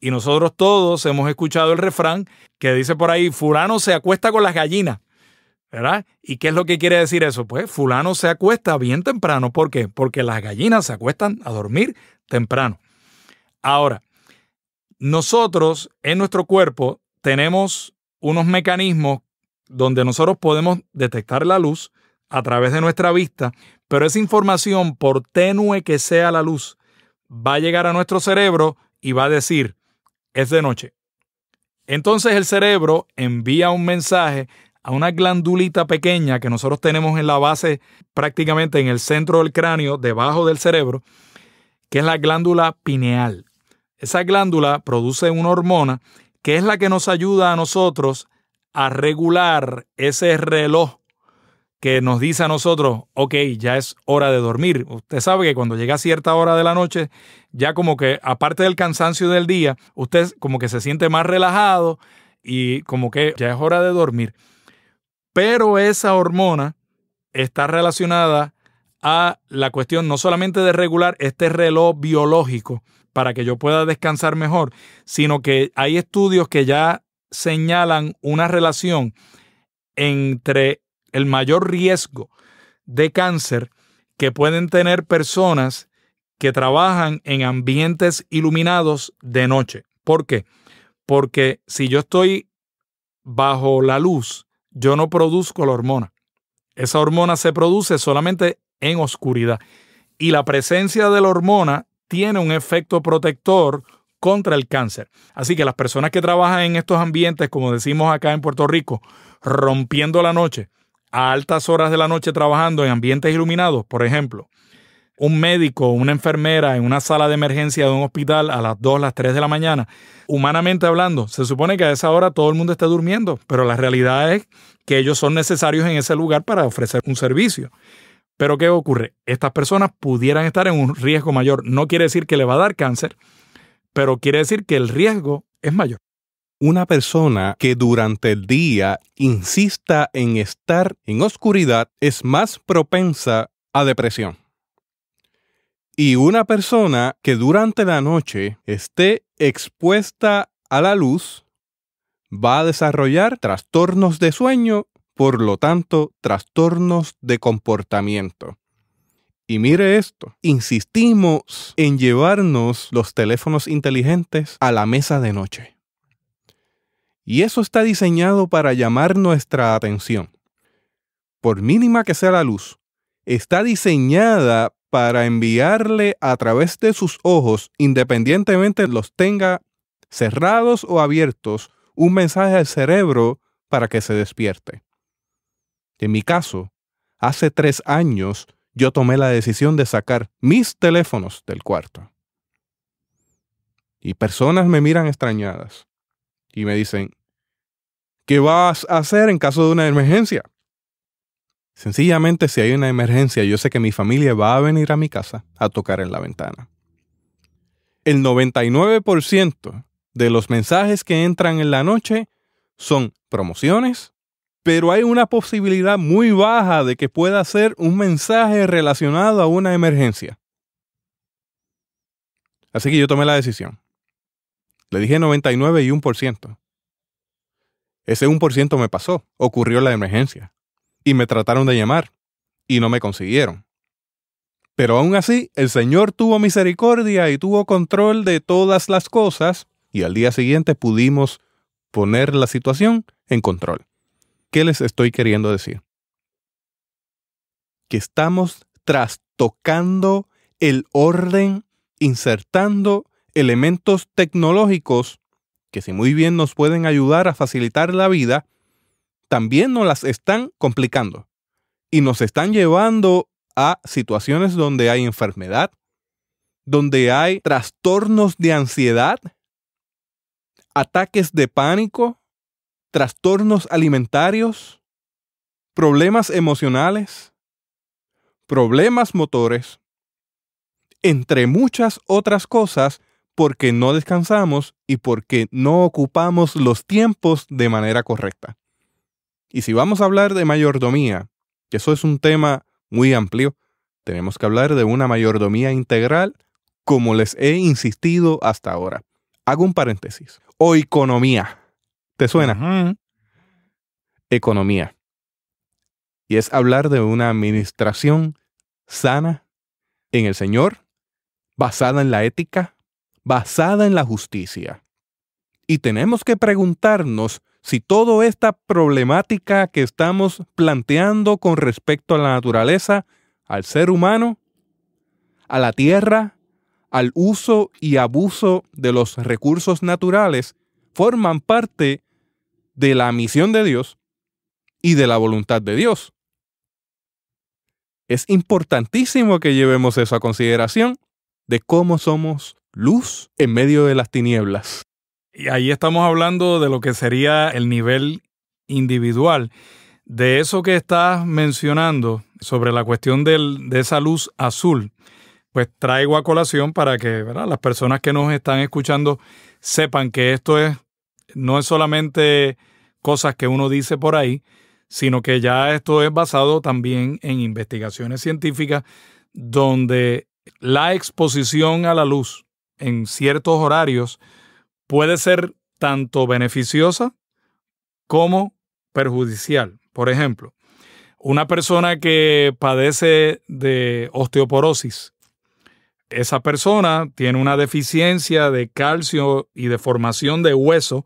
Y nosotros todos hemos escuchado el refrán que dice por ahí, fulano se acuesta con las gallinas. ¿Verdad? ¿Y qué es lo que quiere decir eso? Pues fulano se acuesta bien temprano. ¿Por qué? Porque las gallinas se acuestan a dormir temprano. Ahora, nosotros en nuestro cuerpo tenemos unos mecanismos donde nosotros podemos detectar la luz a través de nuestra vista, pero esa información, por tenue que sea la luz, va a llegar a nuestro cerebro y va a decir, es de noche. Entonces el cerebro envía un mensaje a una glandulita pequeña que nosotros tenemos en la base, prácticamente en el centro del cráneo, debajo del cerebro, que es la glándula pineal. Esa glándula produce una hormona que es la que nos ayuda a nosotros a regular ese reloj que nos dice a nosotros, ok, ya es hora de dormir. Usted sabe que cuando llega cierta hora de la noche, ya como que aparte del cansancio del día, usted como que se siente más relajado y como que ya es hora de dormir. Pero esa hormona está relacionada a la cuestión no solamente de regular este reloj biológico para que yo pueda descansar mejor, sino que hay estudios que ya señalan una relación entre el mayor riesgo de cáncer que pueden tener personas que trabajan en ambientes iluminados de noche. ¿Por qué? Porque si yo estoy bajo la luz, yo no produzco la hormona. Esa hormona se produce solamente en oscuridad. Y la presencia de la hormona tiene un efecto protector contra el cáncer. Así que las personas que trabajan en estos ambientes, como decimos acá en Puerto Rico, rompiendo la noche, a altas horas de la noche trabajando en ambientes iluminados, por ejemplo, un médico o una enfermera en una sala de emergencia de un hospital a las 2, las 3 de la mañana, humanamente hablando, se supone que a esa hora todo el mundo esté durmiendo, pero la realidad es que ellos son necesarios en ese lugar para ofrecer un servicio. Pero ¿qué ocurre? Estas personas pudieran estar en un riesgo mayor. No quiere decir que le va a dar cáncer, pero quiere decir que el riesgo es mayor una persona que durante el día insista en estar en oscuridad es más propensa a depresión. Y una persona que durante la noche esté expuesta a la luz va a desarrollar trastornos de sueño, por lo tanto, trastornos de comportamiento. Y mire esto, insistimos en llevarnos los teléfonos inteligentes a la mesa de noche. Y eso está diseñado para llamar nuestra atención. Por mínima que sea la luz, está diseñada para enviarle a través de sus ojos, independientemente los tenga cerrados o abiertos, un mensaje al cerebro para que se despierte. En mi caso, hace tres años yo tomé la decisión de sacar mis teléfonos del cuarto. Y personas me miran extrañadas y me dicen, ¿Qué vas a hacer en caso de una emergencia? Sencillamente, si hay una emergencia, yo sé que mi familia va a venir a mi casa a tocar en la ventana. El 99% de los mensajes que entran en la noche son promociones, pero hay una posibilidad muy baja de que pueda ser un mensaje relacionado a una emergencia. Así que yo tomé la decisión. Le dije 99 y 1%. Ese 1% me pasó, ocurrió la emergencia. Y me trataron de llamar, y no me consiguieron. Pero aún así, el Señor tuvo misericordia y tuvo control de todas las cosas, y al día siguiente pudimos poner la situación en control. ¿Qué les estoy queriendo decir? Que estamos trastocando el orden, insertando elementos tecnológicos que si muy bien nos pueden ayudar a facilitar la vida, también nos las están complicando y nos están llevando a situaciones donde hay enfermedad, donde hay trastornos de ansiedad, ataques de pánico, trastornos alimentarios, problemas emocionales, problemas motores, entre muchas otras cosas porque no descansamos y porque no ocupamos los tiempos de manera correcta. Y si vamos a hablar de mayordomía, que eso es un tema muy amplio, tenemos que hablar de una mayordomía integral como les he insistido hasta ahora. Hago un paréntesis. O economía. ¿Te suena? Economía. Y es hablar de una administración sana en el Señor, basada en la ética, basada en la justicia. Y tenemos que preguntarnos si toda esta problemática que estamos planteando con respecto a la naturaleza, al ser humano, a la tierra, al uso y abuso de los recursos naturales, forman parte de la misión de Dios y de la voluntad de Dios. Es importantísimo que llevemos eso a consideración de cómo somos luz en medio de las tinieblas. Y ahí estamos hablando de lo que sería el nivel individual. De eso que estás mencionando sobre la cuestión de esa luz azul, pues traigo a colación para que las personas que nos están escuchando sepan que esto es no es solamente cosas que uno dice por ahí, sino que ya esto es basado también en investigaciones científicas donde la exposición a la luz en ciertos horarios puede ser tanto beneficiosa como perjudicial. Por ejemplo, una persona que padece de osteoporosis, esa persona tiene una deficiencia de calcio y de formación de hueso,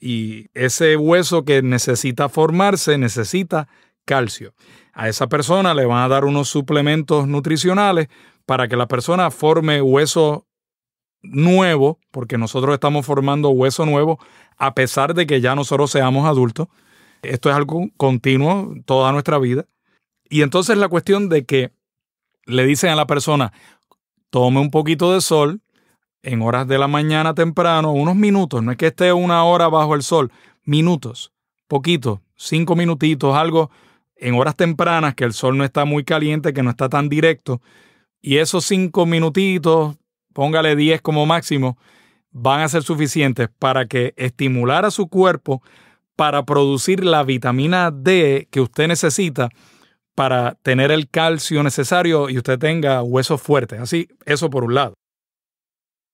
y ese hueso que necesita formarse necesita calcio. A esa persona le van a dar unos suplementos nutricionales para que la persona forme hueso nuevo, porque nosotros estamos formando hueso nuevo, a pesar de que ya nosotros seamos adultos. Esto es algo continuo toda nuestra vida. Y entonces la cuestión de que le dicen a la persona, tome un poquito de sol en horas de la mañana temprano, unos minutos, no es que esté una hora bajo el sol, minutos, poquito, cinco minutitos, algo en horas tempranas que el sol no está muy caliente, que no está tan directo. Y esos cinco minutitos, póngale 10 como máximo, van a ser suficientes para que estimular a su cuerpo para producir la vitamina D que usted necesita para tener el calcio necesario y usted tenga huesos fuertes. Así, eso por un lado.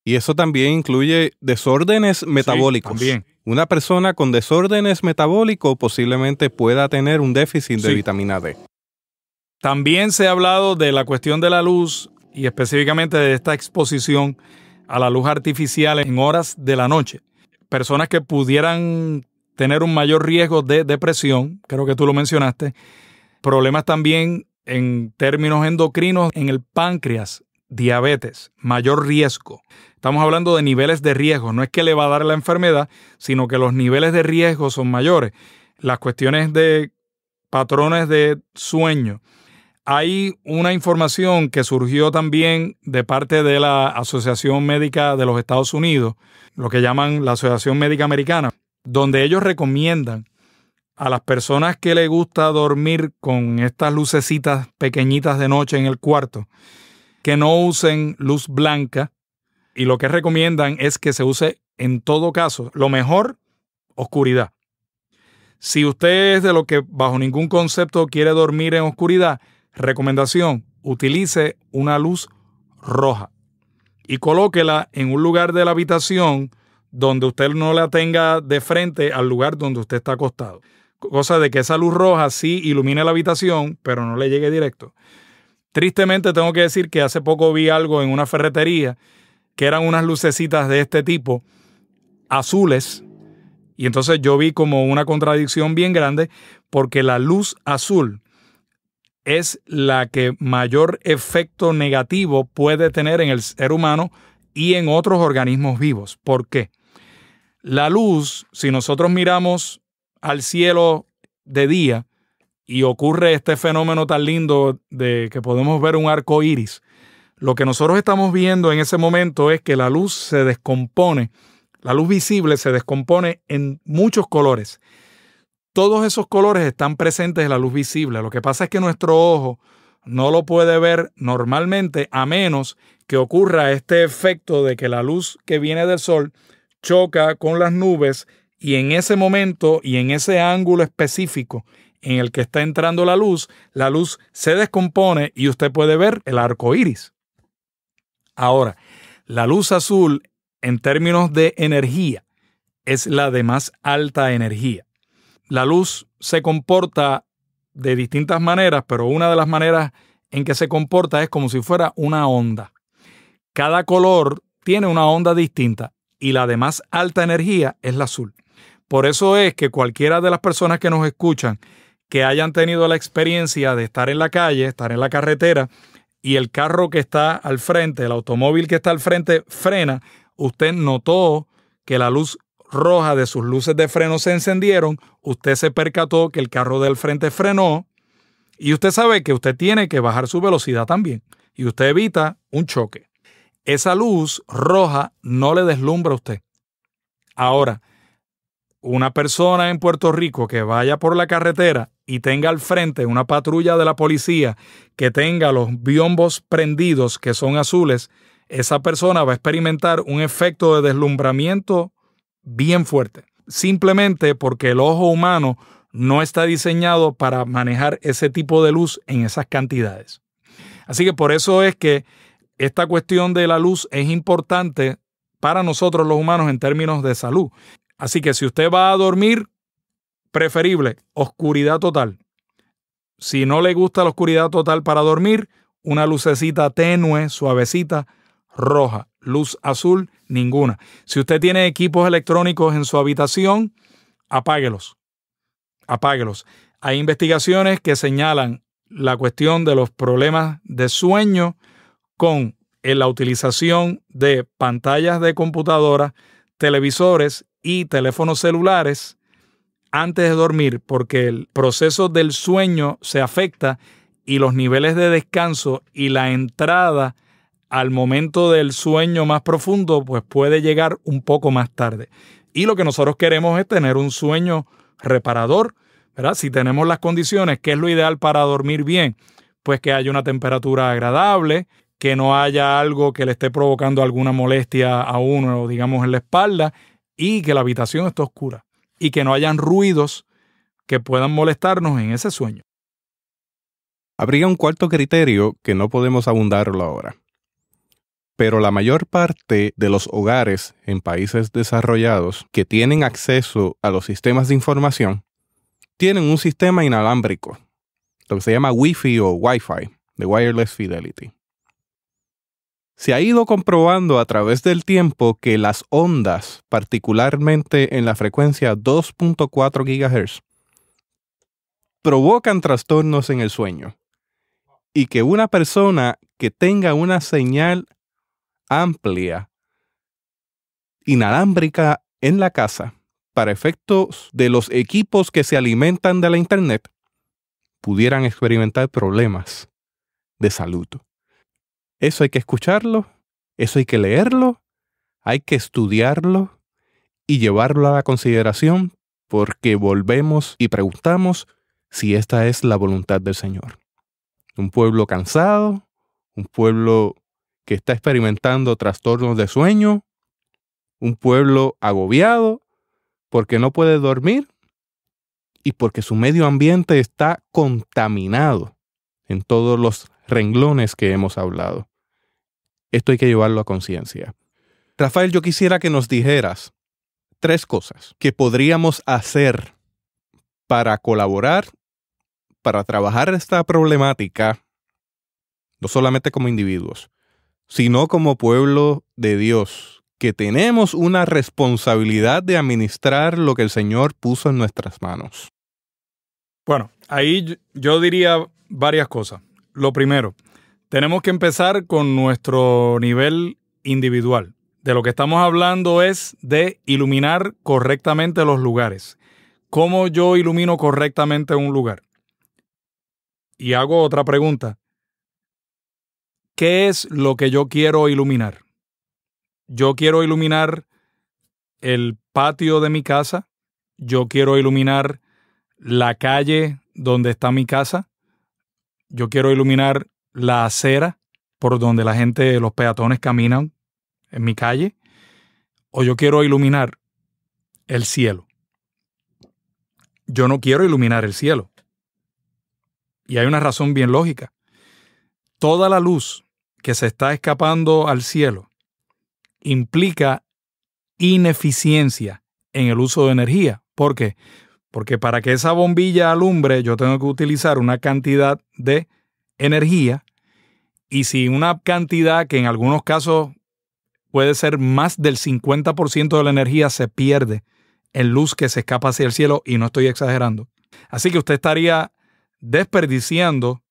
Y eso también incluye desórdenes metabólicos. Una persona con desórdenes metabólicos posiblemente pueda tener un déficit de vitamina D. También se ha hablado de la cuestión de la luz y específicamente de esta exposición a la luz artificial en horas de la noche. Personas que pudieran tener un mayor riesgo de depresión, creo que tú lo mencionaste, problemas también en términos endocrinos en el páncreas, diabetes, mayor riesgo. Estamos hablando de niveles de riesgo, no es que le va a dar la enfermedad, sino que los niveles de riesgo son mayores. Las cuestiones de patrones de sueño, hay una información que surgió también de parte de la Asociación Médica de los Estados Unidos, lo que llaman la Asociación Médica Americana, donde ellos recomiendan a las personas que les gusta dormir con estas lucecitas pequeñitas de noche en el cuarto, que no usen luz blanca y lo que recomiendan es que se use en todo caso, lo mejor, oscuridad. Si usted es de lo que bajo ningún concepto quiere dormir en oscuridad, Recomendación, utilice una luz roja y colóquela en un lugar de la habitación donde usted no la tenga de frente al lugar donde usted está acostado. Cosa de que esa luz roja sí ilumine la habitación, pero no le llegue directo. Tristemente tengo que decir que hace poco vi algo en una ferretería que eran unas lucecitas de este tipo, azules, y entonces yo vi como una contradicción bien grande porque la luz azul es la que mayor efecto negativo puede tener en el ser humano y en otros organismos vivos. ¿Por qué? La luz, si nosotros miramos al cielo de día y ocurre este fenómeno tan lindo de que podemos ver un arco iris, lo que nosotros estamos viendo en ese momento es que la luz se descompone, la luz visible se descompone en muchos colores todos esos colores están presentes en la luz visible. Lo que pasa es que nuestro ojo no lo puede ver normalmente a menos que ocurra este efecto de que la luz que viene del sol choca con las nubes y en ese momento y en ese ángulo específico en el que está entrando la luz, la luz se descompone y usted puede ver el arco iris. Ahora, la luz azul en términos de energía es la de más alta energía. La luz se comporta de distintas maneras, pero una de las maneras en que se comporta es como si fuera una onda. Cada color tiene una onda distinta y la de más alta energía es la azul. Por eso es que cualquiera de las personas que nos escuchan que hayan tenido la experiencia de estar en la calle, estar en la carretera y el carro que está al frente, el automóvil que está al frente frena, usted notó que la luz roja de sus luces de freno se encendieron, usted se percató que el carro del frente frenó y usted sabe que usted tiene que bajar su velocidad también y usted evita un choque. Esa luz roja no le deslumbra a usted. Ahora, una persona en Puerto Rico que vaya por la carretera y tenga al frente una patrulla de la policía que tenga los biombos prendidos que son azules, esa persona va a experimentar un efecto de deslumbramiento bien fuerte, simplemente porque el ojo humano no está diseñado para manejar ese tipo de luz en esas cantidades. Así que por eso es que esta cuestión de la luz es importante para nosotros los humanos en términos de salud. Así que si usted va a dormir, preferible, oscuridad total. Si no le gusta la oscuridad total para dormir, una lucecita tenue, suavecita, roja luz azul, ninguna. Si usted tiene equipos electrónicos en su habitación, apáguelos. Apáguelos. Hay investigaciones que señalan la cuestión de los problemas de sueño con la utilización de pantallas de computadora, televisores y teléfonos celulares antes de dormir, porque el proceso del sueño se afecta y los niveles de descanso y la entrada al momento del sueño más profundo, pues puede llegar un poco más tarde. Y lo que nosotros queremos es tener un sueño reparador, ¿verdad? Si tenemos las condiciones, ¿qué es lo ideal para dormir bien? Pues que haya una temperatura agradable, que no haya algo que le esté provocando alguna molestia a uno, digamos, en la espalda, y que la habitación esté oscura, y que no hayan ruidos que puedan molestarnos en ese sueño. Habría un cuarto criterio que no podemos abundarlo ahora pero la mayor parte de los hogares en países desarrollados que tienen acceso a los sistemas de información tienen un sistema inalámbrico, lo que se llama Wi-Fi o Wi-Fi, de Wireless Fidelity. Se ha ido comprobando a través del tiempo que las ondas, particularmente en la frecuencia 2.4 GHz, provocan trastornos en el sueño y que una persona que tenga una señal amplia, inalámbrica en la casa para efectos de los equipos que se alimentan de la Internet pudieran experimentar problemas de salud. Eso hay que escucharlo, eso hay que leerlo, hay que estudiarlo y llevarlo a la consideración porque volvemos y preguntamos si esta es la voluntad del Señor. Un pueblo cansado, un pueblo que está experimentando trastornos de sueño, un pueblo agobiado porque no puede dormir y porque su medio ambiente está contaminado en todos los renglones que hemos hablado. Esto hay que llevarlo a conciencia. Rafael, yo quisiera que nos dijeras tres cosas que podríamos hacer para colaborar, para trabajar esta problemática, no solamente como individuos, sino como pueblo de Dios, que tenemos una responsabilidad de administrar lo que el Señor puso en nuestras manos. Bueno, ahí yo diría varias cosas. Lo primero, tenemos que empezar con nuestro nivel individual. De lo que estamos hablando es de iluminar correctamente los lugares. ¿Cómo yo ilumino correctamente un lugar? Y hago otra pregunta. ¿qué es lo que yo quiero iluminar? Yo quiero iluminar el patio de mi casa, yo quiero iluminar la calle donde está mi casa, yo quiero iluminar la acera por donde la gente, los peatones caminan en mi calle, o yo quiero iluminar el cielo. Yo no quiero iluminar el cielo. Y hay una razón bien lógica. Toda la luz que se está escapando al cielo implica ineficiencia en el uso de energía. ¿Por qué? Porque para que esa bombilla alumbre yo tengo que utilizar una cantidad de energía y si una cantidad que en algunos casos puede ser más del 50% de la energía se pierde en luz que se escapa hacia el cielo y no estoy exagerando. Así que usted estaría desperdiciando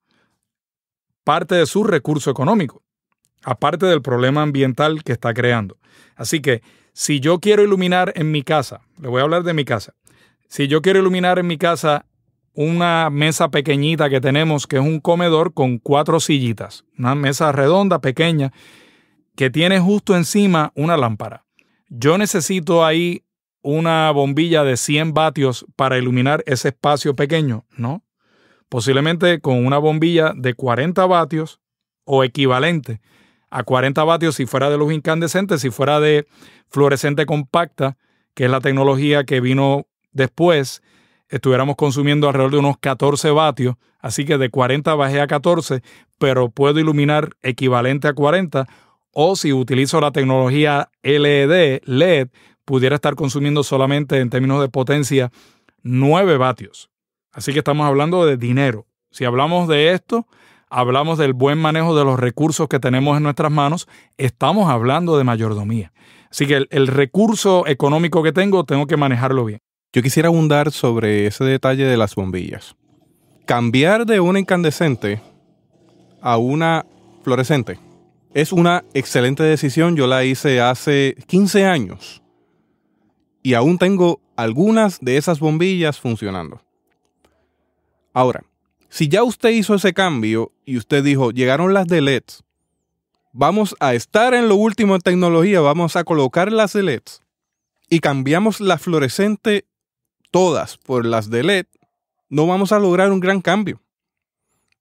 parte de su recurso económico, aparte del problema ambiental que está creando. Así que si yo quiero iluminar en mi casa, le voy a hablar de mi casa, si yo quiero iluminar en mi casa una mesa pequeñita que tenemos, que es un comedor con cuatro sillitas, una mesa redonda, pequeña, que tiene justo encima una lámpara. Yo necesito ahí una bombilla de 100 vatios para iluminar ese espacio pequeño, ¿no? posiblemente con una bombilla de 40 vatios o equivalente a 40 vatios si fuera de luz incandescente, si fuera de fluorescente compacta, que es la tecnología que vino después, estuviéramos consumiendo alrededor de unos 14 vatios, así que de 40 bajé a 14, pero puedo iluminar equivalente a 40, o si utilizo la tecnología LED, LED, pudiera estar consumiendo solamente en términos de potencia 9 vatios. Así que estamos hablando de dinero. Si hablamos de esto, hablamos del buen manejo de los recursos que tenemos en nuestras manos, estamos hablando de mayordomía. Así que el, recurso económico que tengo, tengo que manejarlo bien. Yo quisiera abundar sobre ese detalle de las bombillas. Cambiar de una incandescente a una fluorescente es una excelente decisión. Yo la hice hace 15 años y aún tengo algunas de esas bombillas funcionando. Ahora, si ya usted hizo ese cambio y usted dijo, llegaron las de LEDs, vamos a estar en lo último en tecnología, vamos a colocar las LEDs y cambiamos la fluorescente todas por las de LED, no vamos a lograr un gran cambio.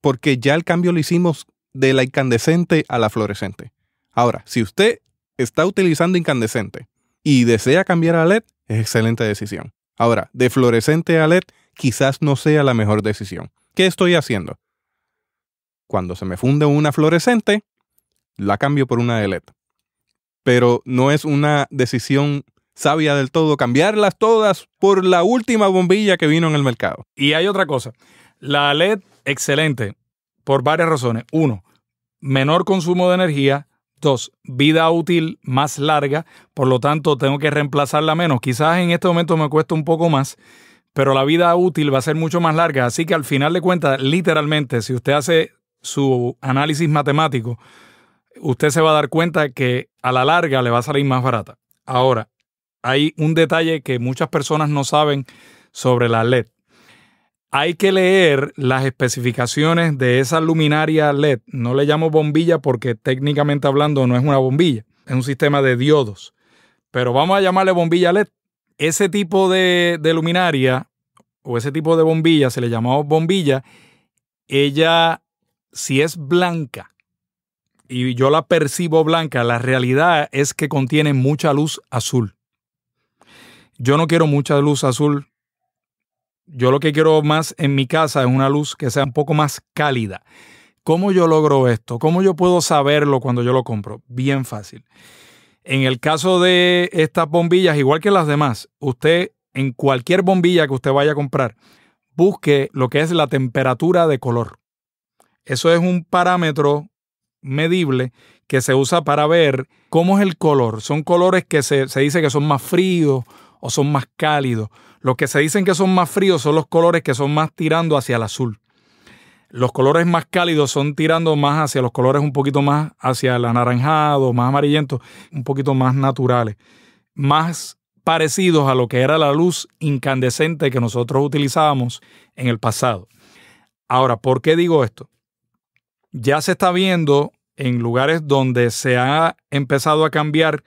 Porque ya el cambio lo hicimos de la incandescente a la fluorescente. Ahora, si usted está utilizando incandescente y desea cambiar a LED, es excelente decisión. Ahora, de fluorescente a LED quizás no sea la mejor decisión. ¿Qué estoy haciendo? Cuando se me funde una fluorescente, la cambio por una LED. Pero no es una decisión sabia del todo cambiarlas todas por la última bombilla que vino en el mercado. Y hay otra cosa. La LED, excelente, por varias razones. Uno, menor consumo de energía. Dos, vida útil más larga, por lo tanto tengo que reemplazarla menos. Quizás en este momento me cuesta un poco más, pero la vida útil va a ser mucho más larga. Así que al final de cuentas, literalmente, si usted hace su análisis matemático, usted se va a dar cuenta que a la larga le va a salir más barata. Ahora, hay un detalle que muchas personas no saben sobre la LED. Hay que leer las especificaciones de esa luminaria LED. No le llamo bombilla porque técnicamente hablando no es una bombilla, es un sistema de diodos. Pero vamos a llamarle bombilla LED ese tipo de, luminaria o ese tipo de bombilla, se le llamaba bombilla, ella, si es blanca, y yo la percibo blanca, la realidad es que contiene mucha luz azul. Yo no quiero mucha luz azul. Yo lo que quiero más en mi casa es una luz que sea un poco más cálida. ¿Cómo yo logro esto? ¿Cómo yo puedo saberlo cuando yo lo compro? Bien fácil. En el caso de estas bombillas, igual que las demás, usted en cualquier bombilla que usted vaya a comprar, busque lo que es la temperatura de color. Eso es un parámetro medible que se usa para ver cómo es el color. Son colores que se, dice que son más fríos o son más cálidos. Los que se dicen que son más fríos son los colores que son más tirando hacia el azul. Los colores más cálidos son tirando más hacia los colores un poquito más hacia el anaranjado, más amarillento, un poquito más naturales, más parecidos a lo que era la luz incandescente que nosotros utilizábamos en el pasado. Ahora, ¿por qué digo esto? Ya se está viendo en lugares donde se ha empezado a cambiar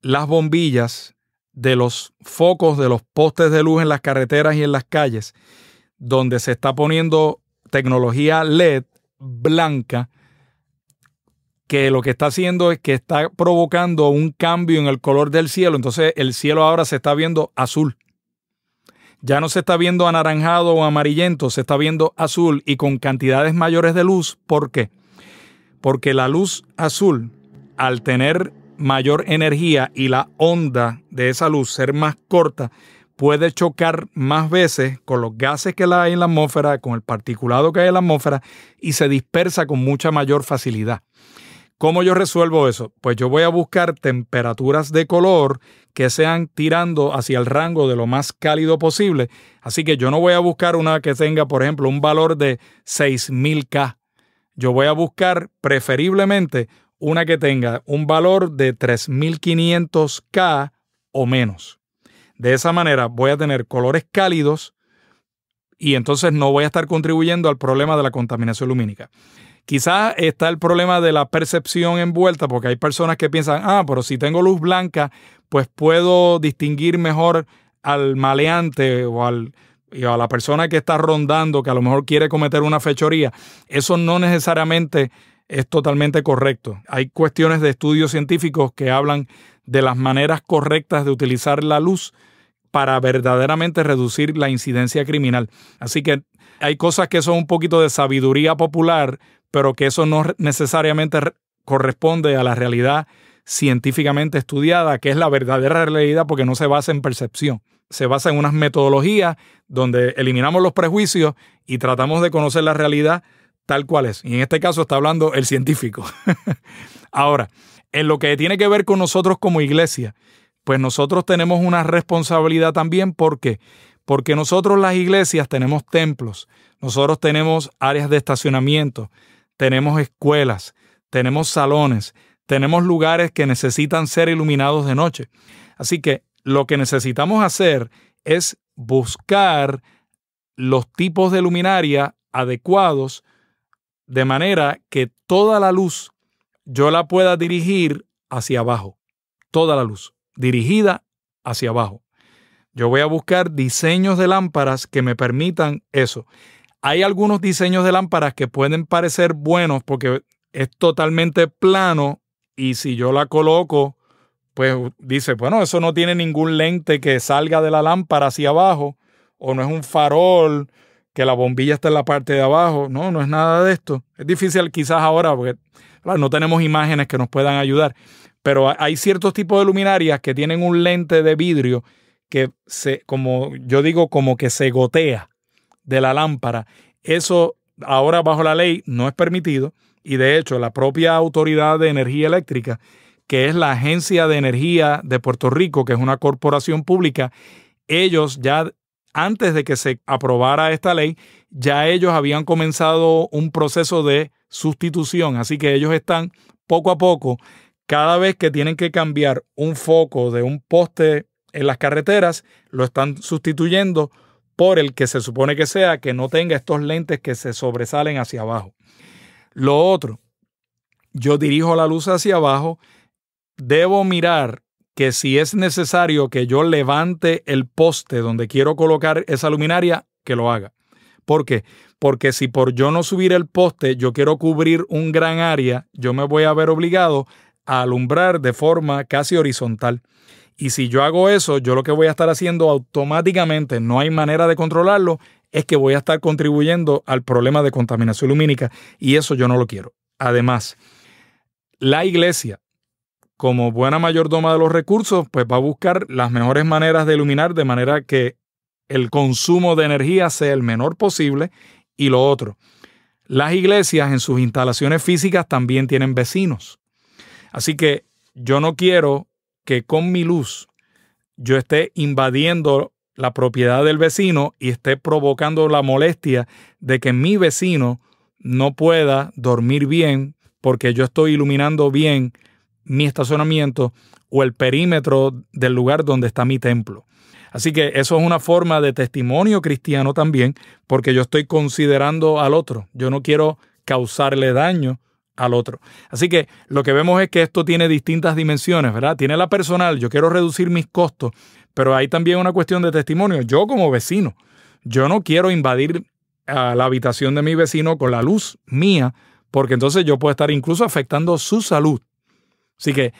las bombillas de los focos de los postes de luz en las carreteras y en las calles, donde se está poniendo tecnología LED blanca que lo que está haciendo es que está provocando un cambio en el color del cielo. Entonces el cielo ahora se está viendo azul. Ya no se está viendo anaranjado o amarillento, se está viendo azul y con cantidades mayores de luz. ¿Por qué? Porque la luz azul, al tener mayor energía y la onda de esa luz ser más corta, puede chocar más veces con los gases que hay en la atmósfera, con el particulado que hay en la atmósfera y se dispersa con mucha mayor facilidad. ¿Cómo yo resuelvo eso? Pues yo voy a buscar temperaturas de color que sean tirando hacia el rango de lo más cálido posible. Así que yo no voy a buscar una que tenga, por ejemplo, un valor de 6000 K. Yo voy a buscar preferiblemente una que tenga un valor de 3500 K o menos. De esa manera voy a tener colores cálidos y entonces no voy a estar contribuyendo al problema de la contaminación lumínica. Quizás está el problema de la percepción envuelta, porque hay personas que piensan, ah, pero si tengo luz blanca, pues puedo distinguir mejor al maleante o a la persona que está rondando, que a lo mejor quiere cometer una fechoría. Eso no necesariamente es totalmente correcto. Hay cuestiones de estudios científicos que hablan de las maneras correctas de utilizar la luz para verdaderamente reducir la incidencia criminal. Así que hay cosas que son un poquito de sabiduría popular, pero que eso no necesariamente corresponde a la realidad científicamente estudiada, que es la verdadera realidad porque no se basa en percepción. Se basa en unas metodologías donde eliminamos los prejuicios y tratamos de conocer la realidad tal cual es. Y en este caso está hablando el científico. Ahora, en lo que tiene que ver con nosotros como iglesia pues nosotros tenemos una responsabilidad también porque porque nosotros las iglesias tenemos templos, nosotros tenemos áreas de estacionamiento, tenemos escuelas, tenemos salones, tenemos lugares que necesitan ser iluminados de noche. Así que lo que necesitamos hacer es buscar los tipos de luminaria adecuados de manera que toda la luz yo la pueda dirigir hacia abajo, toda la luz dirigida hacia abajo. Yo voy a buscar diseños de lámparas que me permitan eso. Hay algunos diseños de lámparas que pueden parecer buenos porque es totalmente plano y si yo la coloco, pues dice, bueno, eso no tiene ningún lente que salga de la lámpara hacia abajo o no es un farol que la bombilla está en la parte de abajo. No, no es nada de esto. Es difícil quizás ahora porque no tenemos imágenes que nos puedan ayudar. Pero hay ciertos tipos de luminarias que tienen un lente de vidrio que se, como yo digo, como que se gotea de la lámpara. Eso ahora bajo la ley no es permitido y de hecho la propia Autoridad de Energía Eléctrica, que es la Agencia de Energía de Puerto Rico, que es una corporación pública, ellos ya antes de que se aprobara esta ley, ya ellos habían comenzado un proceso de sustitución, así que ellos están poco a poco cada vez que tienen que cambiar un foco de un poste en las carreteras, lo están sustituyendo por el que se supone que sea, que no tenga estos lentes que se sobresalen hacia abajo. Lo otro, yo dirijo la luz hacia abajo, debo mirar que si es necesario que yo levante el poste donde quiero colocar esa luminaria, que lo haga. ¿Por qué? Porque si por yo no subir el poste yo quiero cubrir un gran área, yo me voy a ver obligado a alumbrar de forma casi horizontal. Y si yo hago eso, yo lo que voy a estar haciendo automáticamente, no hay manera de controlarlo, es que voy a estar contribuyendo al problema de contaminación lumínica. Y eso yo no lo quiero. Además, la iglesia, como buena mayordoma de los recursos, pues va a buscar las mejores maneras de iluminar de manera que el consumo de energía sea el menor posible. Y lo otro, las iglesias en sus instalaciones físicas también tienen vecinos. Así que yo no quiero que con mi luz yo esté invadiendo la propiedad del vecino y esté provocando la molestia de que mi vecino no pueda dormir bien porque yo estoy iluminando bien mi estacionamiento o el perímetro del lugar donde está mi templo. Así que eso es una forma de testimonio cristiano también, porque yo estoy considerando al otro. Yo no quiero causarle daño, al otro. Así que lo que vemos es que esto tiene distintas dimensiones, ¿verdad? Tiene la personal, yo quiero reducir mis costos, pero hay también una cuestión de testimonio. Yo como vecino, yo no quiero invadir a la habitación de mi vecino con la luz mía, porque entonces yo puedo estar incluso afectando su salud. Así que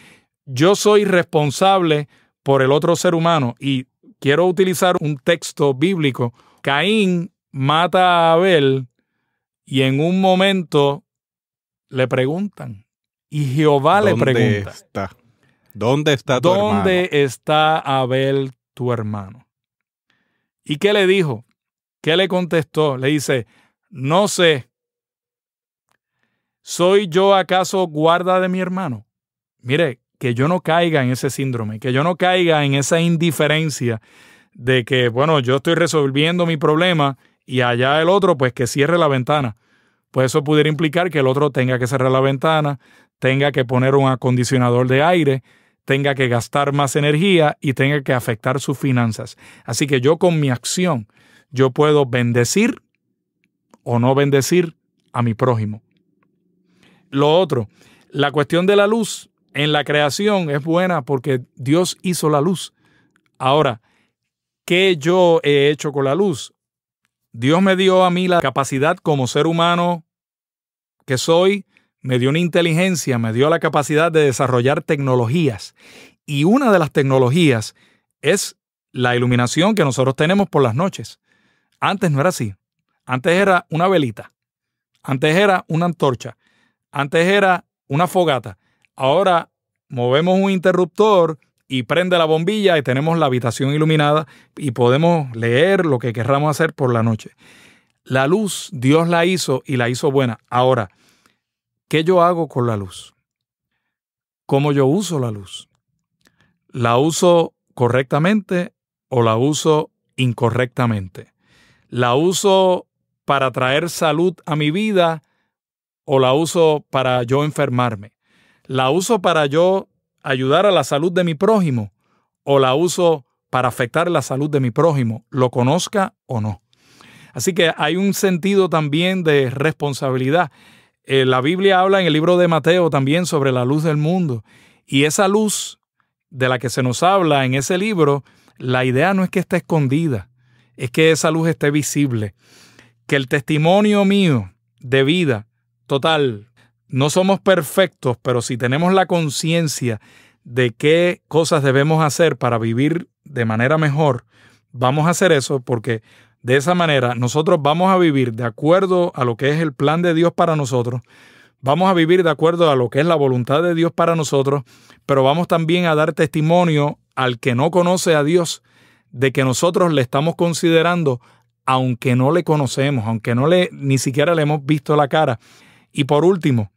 yo soy responsable por el otro ser humano y quiero utilizar un texto bíblico. Caín mata a Abel y en un momento le preguntan. Y Jehová le pregunta. Está? ¿Dónde está tu ¿Dónde hermano? ¿Dónde está Abel tu hermano? ¿Y qué le dijo? ¿Qué le contestó? Le dice, no sé. ¿Soy yo acaso guarda de mi hermano? Mire, que yo no caiga en ese síndrome, que yo no caiga en esa indiferencia de que, bueno, yo estoy resolviendo mi problema y allá el otro, pues que cierre la ventana pues eso pudiera implicar que el otro tenga que cerrar la ventana, tenga que poner un acondicionador de aire, tenga que gastar más energía y tenga que afectar sus finanzas. Así que yo con mi acción, yo puedo bendecir o no bendecir a mi prójimo. Lo otro, la cuestión de la luz en la creación es buena porque Dios hizo la luz. Ahora, ¿qué yo he hecho con la luz? Dios me dio a mí la capacidad como ser humano que soy, me dio una inteligencia, me dio la capacidad de desarrollar tecnologías. Y una de las tecnologías es la iluminación que nosotros tenemos por las noches. Antes no era así. Antes era una velita. Antes era una antorcha. Antes era una fogata. Ahora movemos un interruptor y prende la bombilla y tenemos la habitación iluminada y podemos leer lo que querramos hacer por la noche. La luz Dios la hizo y la hizo buena. Ahora, ¿qué yo hago con la luz? ¿Cómo yo uso la luz? ¿La uso correctamente o la uso incorrectamente? ¿La uso para traer salud a mi vida o la uso para yo enfermarme? ¿La uso para yo ayudar a la salud de mi prójimo o la uso para afectar la salud de mi prójimo, lo conozca o no. Así que hay un sentido también de responsabilidad. Eh, la Biblia habla en el libro de Mateo también sobre la luz del mundo y esa luz de la que se nos habla en ese libro, la idea no es que esté escondida, es que esa luz esté visible. Que el testimonio mío de vida total, no somos perfectos, pero si tenemos la conciencia de qué cosas debemos hacer para vivir de manera mejor, vamos a hacer eso porque de esa manera nosotros vamos a vivir de acuerdo a lo que es el plan de Dios para nosotros, vamos a vivir de acuerdo a lo que es la voluntad de Dios para nosotros, pero vamos también a dar testimonio al que no conoce a Dios de que nosotros le estamos considerando aunque no le conocemos, aunque no le ni siquiera le hemos visto la cara. Y por último,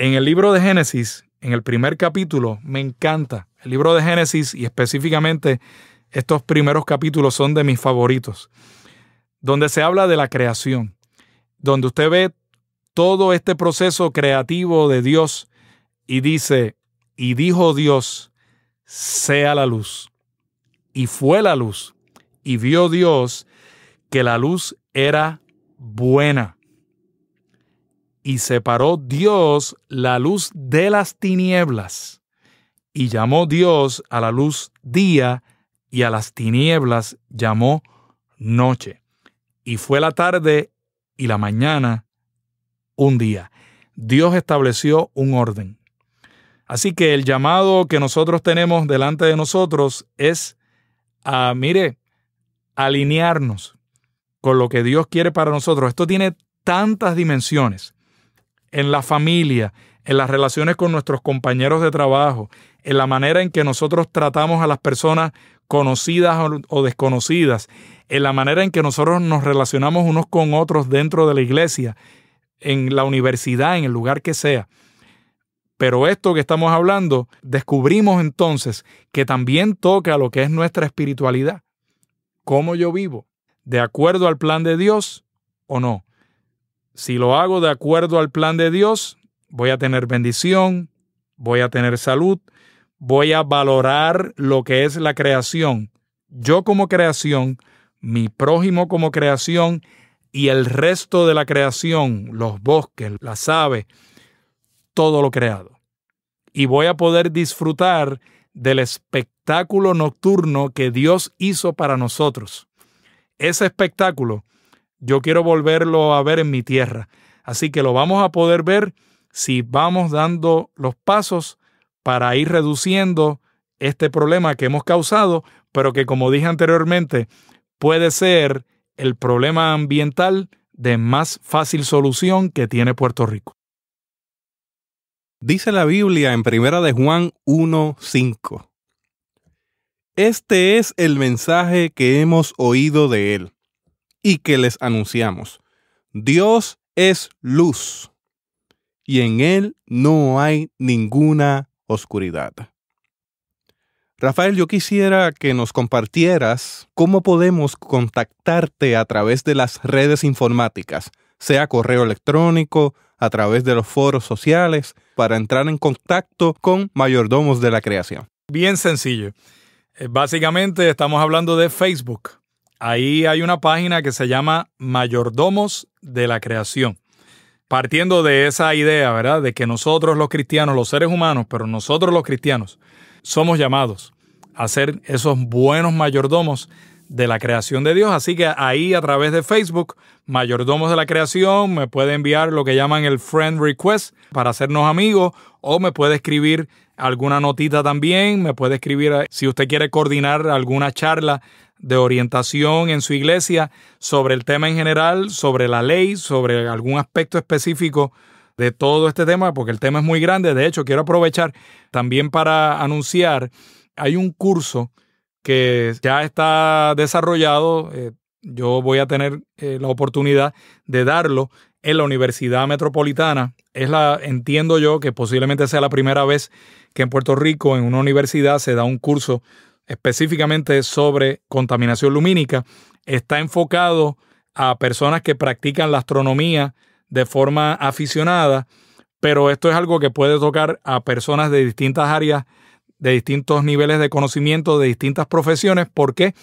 en el libro de Génesis, en el primer capítulo, me encanta. El libro de Génesis y específicamente estos primeros capítulos son de mis favoritos, donde se habla de la creación, donde usted ve todo este proceso creativo de Dios y dice, y dijo Dios, sea la luz. Y fue la luz. Y vio Dios que la luz era buena. Y separó Dios la luz de las tinieblas, y llamó Dios a la luz día, y a las tinieblas llamó noche. Y fue la tarde y la mañana un día. Dios estableció un orden. Así que el llamado que nosotros tenemos delante de nosotros es a, mire, alinearnos con lo que Dios quiere para nosotros. Esto tiene tantas dimensiones en la familia, en las relaciones con nuestros compañeros de trabajo, en la manera en que nosotros tratamos a las personas conocidas o desconocidas, en la manera en que nosotros nos relacionamos unos con otros dentro de la iglesia, en la universidad, en el lugar que sea. Pero esto que estamos hablando, descubrimos entonces que también toca lo que es nuestra espiritualidad. ¿Cómo yo vivo? ¿De acuerdo al plan de Dios o no? Si lo hago de acuerdo al plan de Dios, voy a tener bendición, voy a tener salud, voy a valorar lo que es la creación. Yo como creación, mi prójimo como creación y el resto de la creación, los bosques, las aves, todo lo creado. Y voy a poder disfrutar del espectáculo nocturno que Dios hizo para nosotros. Ese espectáculo yo quiero volverlo a ver en mi tierra. Así que lo vamos a poder ver si vamos dando los pasos para ir reduciendo este problema que hemos causado, pero que como dije anteriormente, puede ser el problema ambiental de más fácil solución que tiene Puerto Rico. Dice la Biblia en Primera de Juan 1:5. Este es el mensaje que hemos oído de él y que les anunciamos. Dios es luz y en Él no hay ninguna oscuridad. Rafael, yo quisiera que nos compartieras cómo podemos contactarte a través de las redes informáticas, sea correo electrónico, a través de los foros sociales, para entrar en contacto con mayordomos de la creación. Bien sencillo. Eh, básicamente estamos hablando de Facebook. Ahí hay una página que se llama Mayordomos de la Creación. Partiendo de esa idea, ¿verdad? De que nosotros los cristianos, los seres humanos, pero nosotros los cristianos, somos llamados a ser esos buenos mayordomos de la creación de Dios. Así que ahí a través de Facebook, Mayordomos de la Creación, me puede enviar lo que llaman el friend request para hacernos amigos o me puede escribir alguna notita también, me puede escribir eh, si usted quiere coordinar alguna charla de orientación en su iglesia sobre el tema en general, sobre la ley, sobre algún aspecto específico de todo este tema, porque el tema es muy grande. De hecho, quiero aprovechar también para anunciar, hay un curso que ya está desarrollado, eh, yo voy a tener eh, la oportunidad de darlo en la Universidad Metropolitana. Es la, entiendo yo que posiblemente sea la primera vez que en Puerto Rico, en una universidad, se da un curso específicamente sobre contaminación lumínica. Está enfocado a personas que practican la astronomía de forma aficionada, pero esto es algo que puede tocar a personas de distintas áreas, de distintos niveles de conocimiento, de distintas profesiones. ¿Por qué?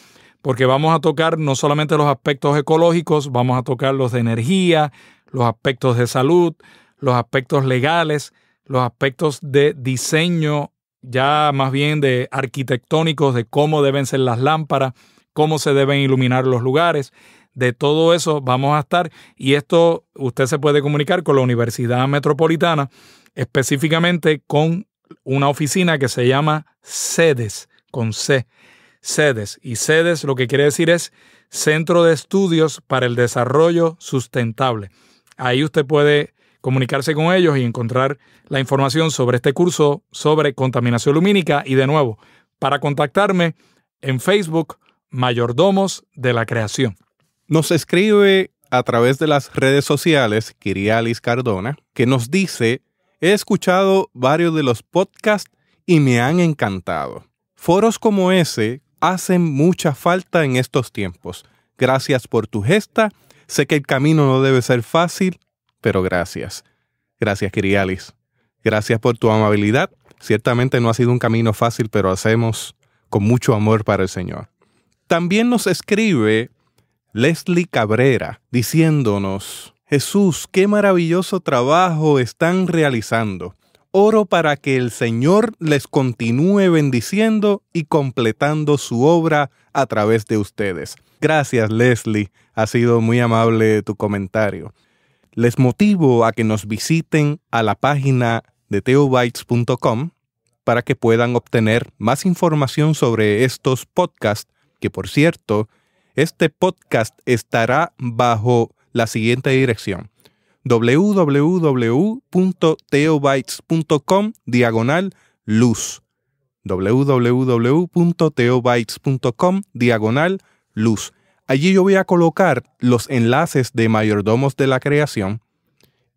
Porque vamos a tocar no solamente los aspectos ecológicos, vamos a tocar los de energía, los aspectos de salud, los aspectos legales, los aspectos de diseño ya más bien de arquitectónicos, de cómo deben ser las lámparas, cómo se deben iluminar los lugares. De todo eso vamos a estar y esto usted se puede comunicar con la Universidad Metropolitana, específicamente con una oficina que se llama sedes, con C, sedes. Y sedes lo que quiere decir es Centro de Estudios para el Desarrollo Sustentable. Ahí usted puede comunicarse con ellos y encontrar la información sobre este curso sobre contaminación lumínica. Y de nuevo, para contactarme en Facebook, Mayordomos de la Creación. Nos escribe a través de las redes sociales Kirialis Cardona, que nos dice, he escuchado varios de los podcasts y me han encantado. Foros como ese hacen mucha falta en estos tiempos. Gracias por tu gesta. Sé que el camino no debe ser fácil, pero gracias. Gracias, Kirialis. Gracias por tu amabilidad. Ciertamente no ha sido un camino fácil, pero hacemos con mucho amor para el Señor. También nos escribe Leslie Cabrera diciéndonos, Jesús, qué maravilloso trabajo están realizando. Oro para que el Señor les continúe bendiciendo y completando su obra a través de ustedes. Gracias, Leslie. Ha sido muy amable tu comentario les motivo a que nos visiten a la página de teobytes.com para que puedan obtener más información sobre estos podcasts, que por cierto, este podcast estará bajo la siguiente dirección www.teobytes.com diagonal luz wwwteobitescom diagonal luz Allí yo voy a colocar los enlaces de mayordomos de la creación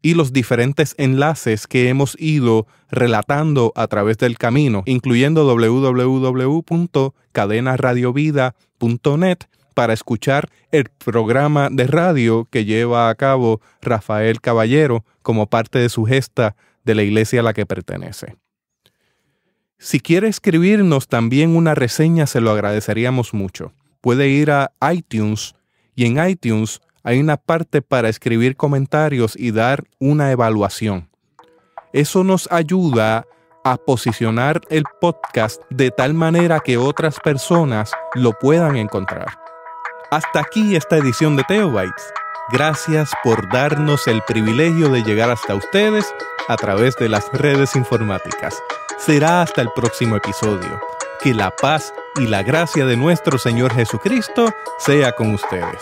y los diferentes enlaces que hemos ido relatando a través del camino, incluyendo www.cadenaradiovida.net para escuchar el programa de radio que lleva a cabo Rafael Caballero como parte de su gesta de la iglesia a la que pertenece. Si quiere escribirnos también una reseña, se lo agradeceríamos mucho puede ir a iTunes y en iTunes hay una parte para escribir comentarios y dar una evaluación. Eso nos ayuda a posicionar el podcast de tal manera que otras personas lo puedan encontrar. Hasta aquí esta edición de Teobytes. Gracias por darnos el privilegio de llegar hasta ustedes a través de las redes informáticas. Será hasta el próximo episodio. Que la paz y la gracia de nuestro Señor Jesucristo sea con ustedes.